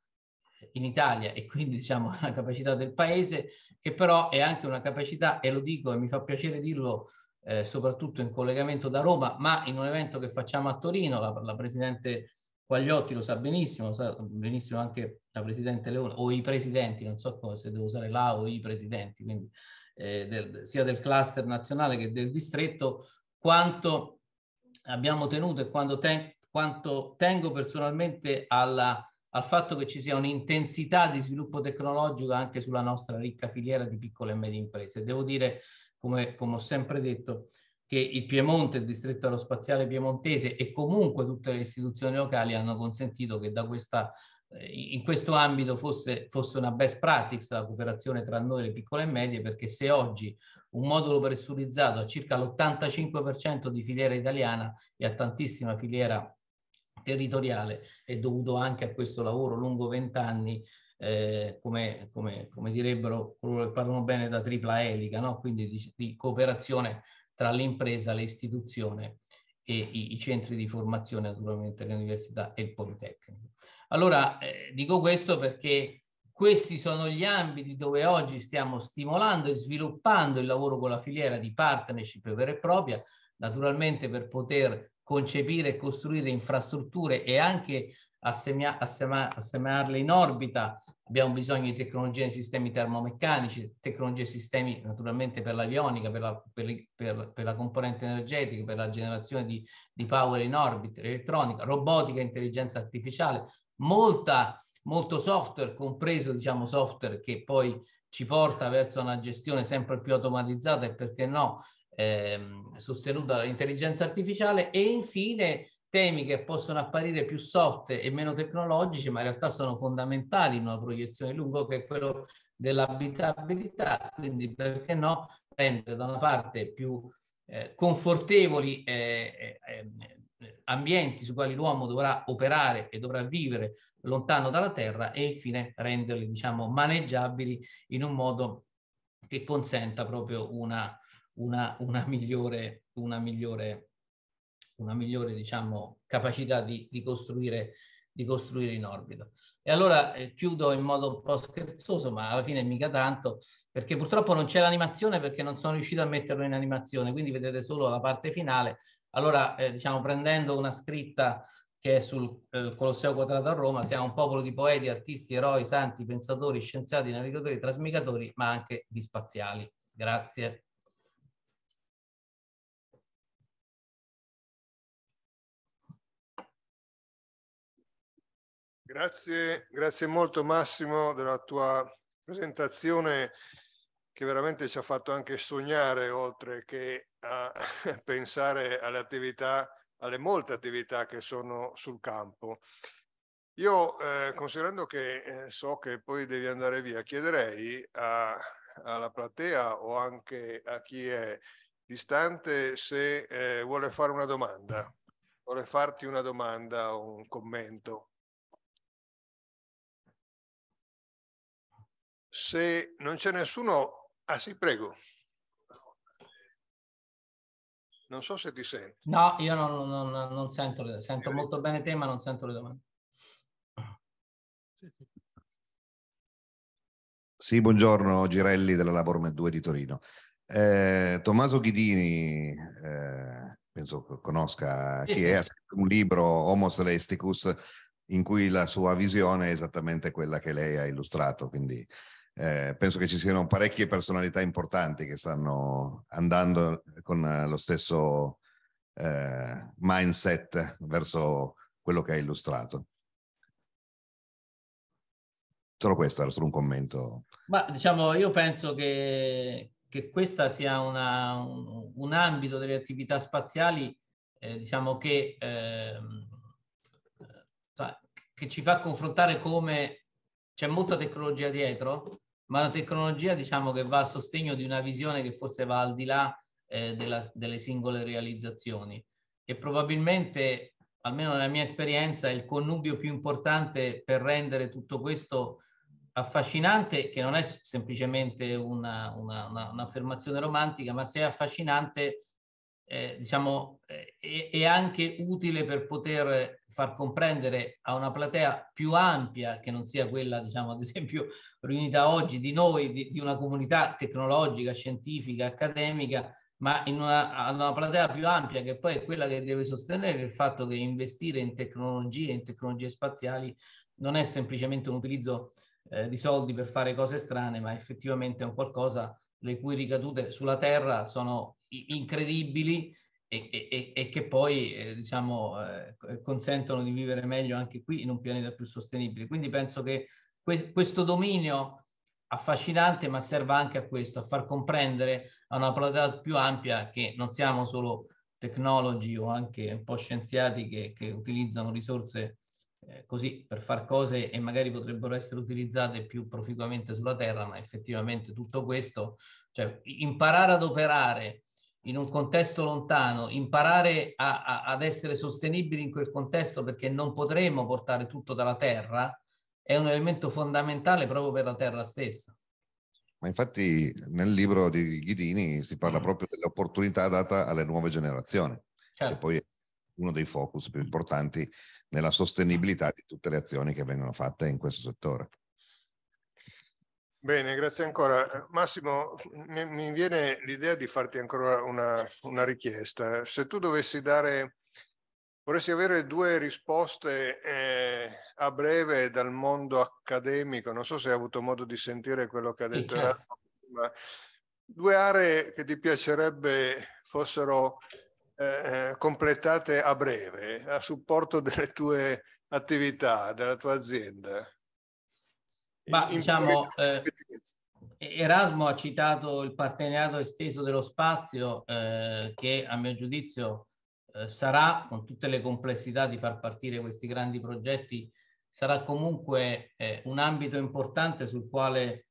in Italia e quindi diciamo la capacità del paese che però è anche una capacità, e lo dico e mi fa piacere dirlo, eh, soprattutto in collegamento da Roma, ma in un evento che facciamo a Torino, la, la Presidente Quagliotti lo sa benissimo, lo sa benissimo anche la Presidente Leone, o i Presidenti, non so come, se devo usare la o i Presidenti, quindi eh, del, sia del cluster nazionale che del distretto, quanto abbiamo tenuto e quanto, ten, quanto tengo personalmente alla al fatto che ci sia un'intensità di sviluppo tecnologico anche sulla nostra ricca filiera di piccole e medie imprese. Devo dire, come, come ho sempre detto, che il Piemonte, il distretto aerospaziale piemontese e comunque tutte le istituzioni locali hanno consentito che da questa eh, in questo ambito fosse, fosse, una best practice la cooperazione tra noi e le piccole e medie, perché se oggi un modulo pressurizzato ha circa l'85% di filiera italiana e a tantissima filiera territoriale è dovuto anche a questo lavoro lungo vent'anni, eh, come, come, come, direbbero coloro che parlano bene da tripla elica, no? quindi di, di, cooperazione tra l'impresa, l'istituzione e i, i, centri di formazione, naturalmente le università e il Politecnico. Allora, eh, dico questo perché questi sono gli ambiti dove oggi stiamo stimolando e sviluppando il lavoro con la filiera di partnership vera e propria, naturalmente per poter concepire e costruire infrastrutture e anche assemia, assema, assemiarle in orbita. Abbiamo bisogno di tecnologie in sistemi termomeccanici, tecnologie e sistemi naturalmente per l'avionica, per la, per, per, per la, componente energetica, per la generazione di, di power in orbita, elettronica, robotica, intelligenza artificiale, molta, molto software, compreso diciamo software che poi ci porta verso una gestione sempre più automatizzata e perché no ehm, sostenuta dall'intelligenza artificiale e infine temi che possono apparire più soft e meno tecnologici, ma in realtà sono fondamentali in una proiezione lungo, che è quello dell'abitabilità, quindi perché no rendere da una parte più eh, confortevoli eh, eh, ehm, ambienti su quali l'uomo dovrà operare e dovrà vivere lontano dalla terra e infine renderli diciamo maneggiabili in un modo che consenta proprio una una, una migliore, una migliore, una migliore diciamo, capacità di, di, costruire, di costruire in orbita. E allora eh, chiudo in modo un po' scherzoso, ma alla fine mica tanto, perché purtroppo non c'è l'animazione perché non sono riuscito a metterlo in animazione, quindi vedete solo la parte finale. Allora, eh, diciamo, prendendo una scritta che è sul eh, Colosseo Quadrato a Roma, siamo un popolo di poeti, artisti, eroi, santi, pensatori, scienziati, navigatori, trasmigratori, ma anche di spaziali. Grazie. Grazie, grazie molto Massimo della tua presentazione che veramente ci ha fatto anche sognare oltre che a pensare alle attività, alle molte attività che sono sul campo. Io, eh, considerando che eh, so che poi devi andare via, chiederei a, alla platea o anche a chi è distante se eh, vuole fare una domanda, vuole farti una domanda o un commento. Se non c'è nessuno... Ah sì, prego. Non so se ti sento. No, io non, non, non sento, sento molto bene te, ma non sento le domande. Sì, buongiorno Girelli della Labor Med 2 di Torino. Eh, Tommaso Ghidini, eh, penso conosca chi è, ha scritto un libro, Homo Celesticus, in cui la sua visione è esattamente quella che lei ha illustrato, quindi eh, penso che ci siano parecchie personalità importanti che stanno andando eh, con eh, lo stesso eh, mindset verso quello che hai illustrato. Solo questo era solo un commento. Ma diciamo, io penso che, che questo sia una, un, un, ambito delle attività spaziali, eh, diciamo che, ehm, eh, cioè, che ci fa confrontare come c'è molta tecnologia dietro, ma la tecnologia diciamo che va a sostegno di una visione che forse va al di là eh, della, delle singole realizzazioni e probabilmente, almeno nella mia esperienza, il connubio più importante per rendere tutto questo affascinante, che non è semplicemente un'affermazione una, una, romantica, ma se è affascinante eh, diciamo, eh, è, anche utile per poter far comprendere a una platea più ampia, che non sia quella, diciamo, ad esempio, riunita oggi di noi, di, di una comunità tecnologica, scientifica, accademica, ma in una, una, platea più ampia che poi è quella che deve sostenere il fatto che investire in tecnologie, in tecnologie spaziali, non è semplicemente un utilizzo eh, di soldi per fare cose strane, ma effettivamente è un qualcosa le cui ricadute sulla terra sono incredibili e, e, e che poi eh, diciamo, eh, consentono di vivere meglio anche qui in un pianeta più sostenibile. Quindi penso che que- questo dominio affascinante ma serva anche a questo, a far comprendere a una platea più ampia che non siamo solo tecnologi o anche un po' scienziati che, che utilizzano risorse eh, così per far cose che magari potrebbero essere utilizzate più proficuamente sulla terra, ma effettivamente tutto questo, cioè imparare ad operare in un contesto lontano, imparare a, a, ad essere sostenibili in quel contesto perché non potremo portare tutto dalla terra, è un elemento fondamentale proprio per la terra stessa. Ma infatti nel libro di Ghidini si parla mm. proprio dell'opportunità data alle nuove generazioni, certo. che poi uno dei focus più mm. importanti nella sostenibilità di tutte le azioni che vengono fatte in questo settore. Bene, grazie ancora. Massimo, mi, viene l'idea di farti ancora una, una, richiesta. Se tu dovessi dare, vorresti avere due risposte eh, a breve dal mondo accademico, non so se hai avuto modo di sentire quello che ha detto Erasmo prima, due aree che ti piacerebbe fossero eh, eh, completate a breve a supporto delle tue attività, della tua azienda? Ma diciamo, eh, Erasmo ha citato il partenariato esteso dello spazio eh, che a mio giudizio eh, sarà, con tutte le complessità di far partire questi grandi progetti, sarà comunque eh, un ambito importante sul quale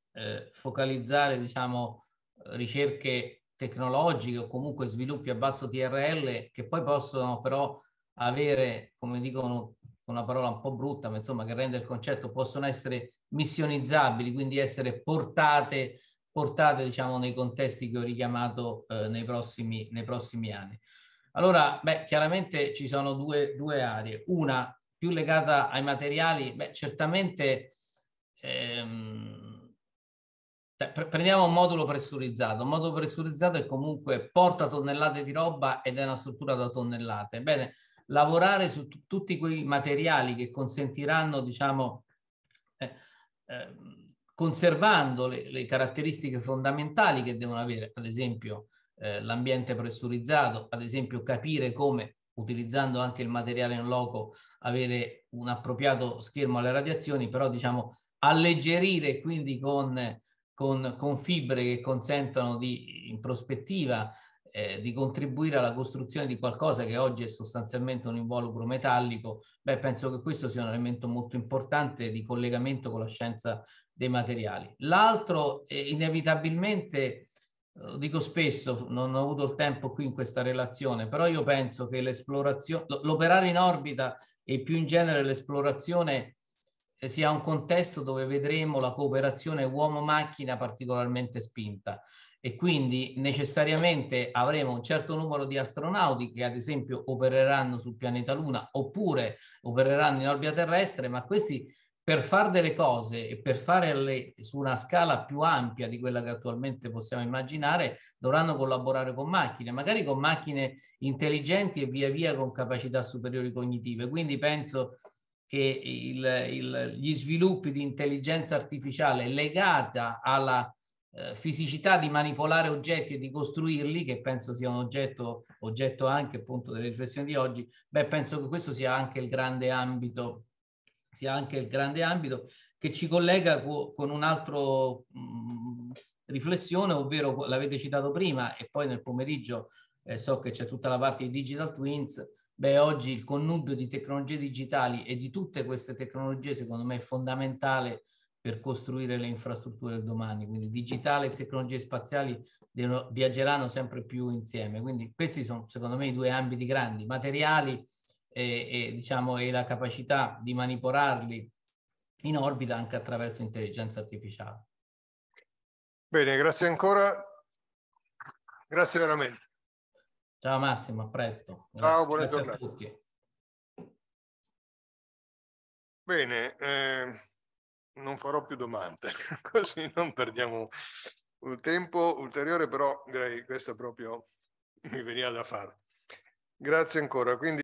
focalizzare diciamo, ricerche tecnologiche o comunque sviluppi a basso TRL che poi possono però avere, come dicono una parola un po' brutta, ma insomma che rende il concetto, possono essere missionizzabili, quindi essere portate, portate diciamo nei contesti che ho richiamato eh, nei, prossimi, nei prossimi anni. Allora, beh, chiaramente ci sono due, due aree, una più legata ai materiali, beh, certamente ehm, cioè, prendiamo un modulo pressurizzato. Un modulo pressurizzato è comunque porta tonnellate di roba ed è una struttura da tonnellate. Bene, lavorare su t- tutti quei materiali che consentiranno, diciamo, eh, eh, conservando le, le, caratteristiche fondamentali che devono avere, ad esempio eh, l'ambiente pressurizzato, ad esempio capire come, utilizzando anche il materiale in loco, avere un appropriato schermo alle radiazioni, però diciamo alleggerire quindi con con, con fibre che consentano di, in prospettiva eh, di contribuire alla costruzione di qualcosa che oggi è sostanzialmente un involucro metallico, beh, penso che questo sia un elemento molto importante di collegamento con la scienza dei materiali. L'altro, eh, inevitabilmente, eh, lo dico spesso, non ho avuto il tempo qui in questa relazione, però io penso che l'esplorazione, l'operare in orbita e più in genere l'esplorazione sia un contesto dove vedremo la cooperazione uomo-macchina particolarmente spinta e quindi necessariamente avremo un certo numero di astronauti che ad esempio opereranno sul pianeta Luna oppure opereranno in orbita terrestre, ma questi per fare delle cose e per farle su una scala più ampia di quella che attualmente possiamo immaginare, dovranno collaborare con macchine, magari con macchine intelligenti e via via con capacità superiori cognitive. Quindi penso che il, il, gli sviluppi di intelligenza artificiale legata alla eh, fisicità di manipolare oggetti e di costruirli, che penso sia un oggetto, oggetto anche appunto delle riflessioni di oggi, beh, penso che questo sia anche il grande ambito, sia anche il grande ambito che ci collega co con un'altra mm, riflessione, ovvero l'avete citato prima e poi nel pomeriggio eh, so che c'è tutta la parte di digital twins, Beh, oggi il connubio di tecnologie digitali e di tutte queste tecnologie, secondo me, è fondamentale per costruire le infrastrutture del domani. Quindi digitale e tecnologie spaziali devono, viaggeranno sempre più insieme. Quindi questi sono, secondo me, i due ambiti grandi, materiali e, e, diciamo, e la capacità di manipolarli in orbita anche attraverso intelligenza artificiale. Bene, grazie ancora. Grazie veramente. Ciao Massimo, a presto. Ciao, buona Grazie giornata. a tutti. Bene, eh, non farò più domande, così non perdiamo il tempo ulteriore, però direi che questo proprio mi veniva da fare. Grazie ancora. Quindi...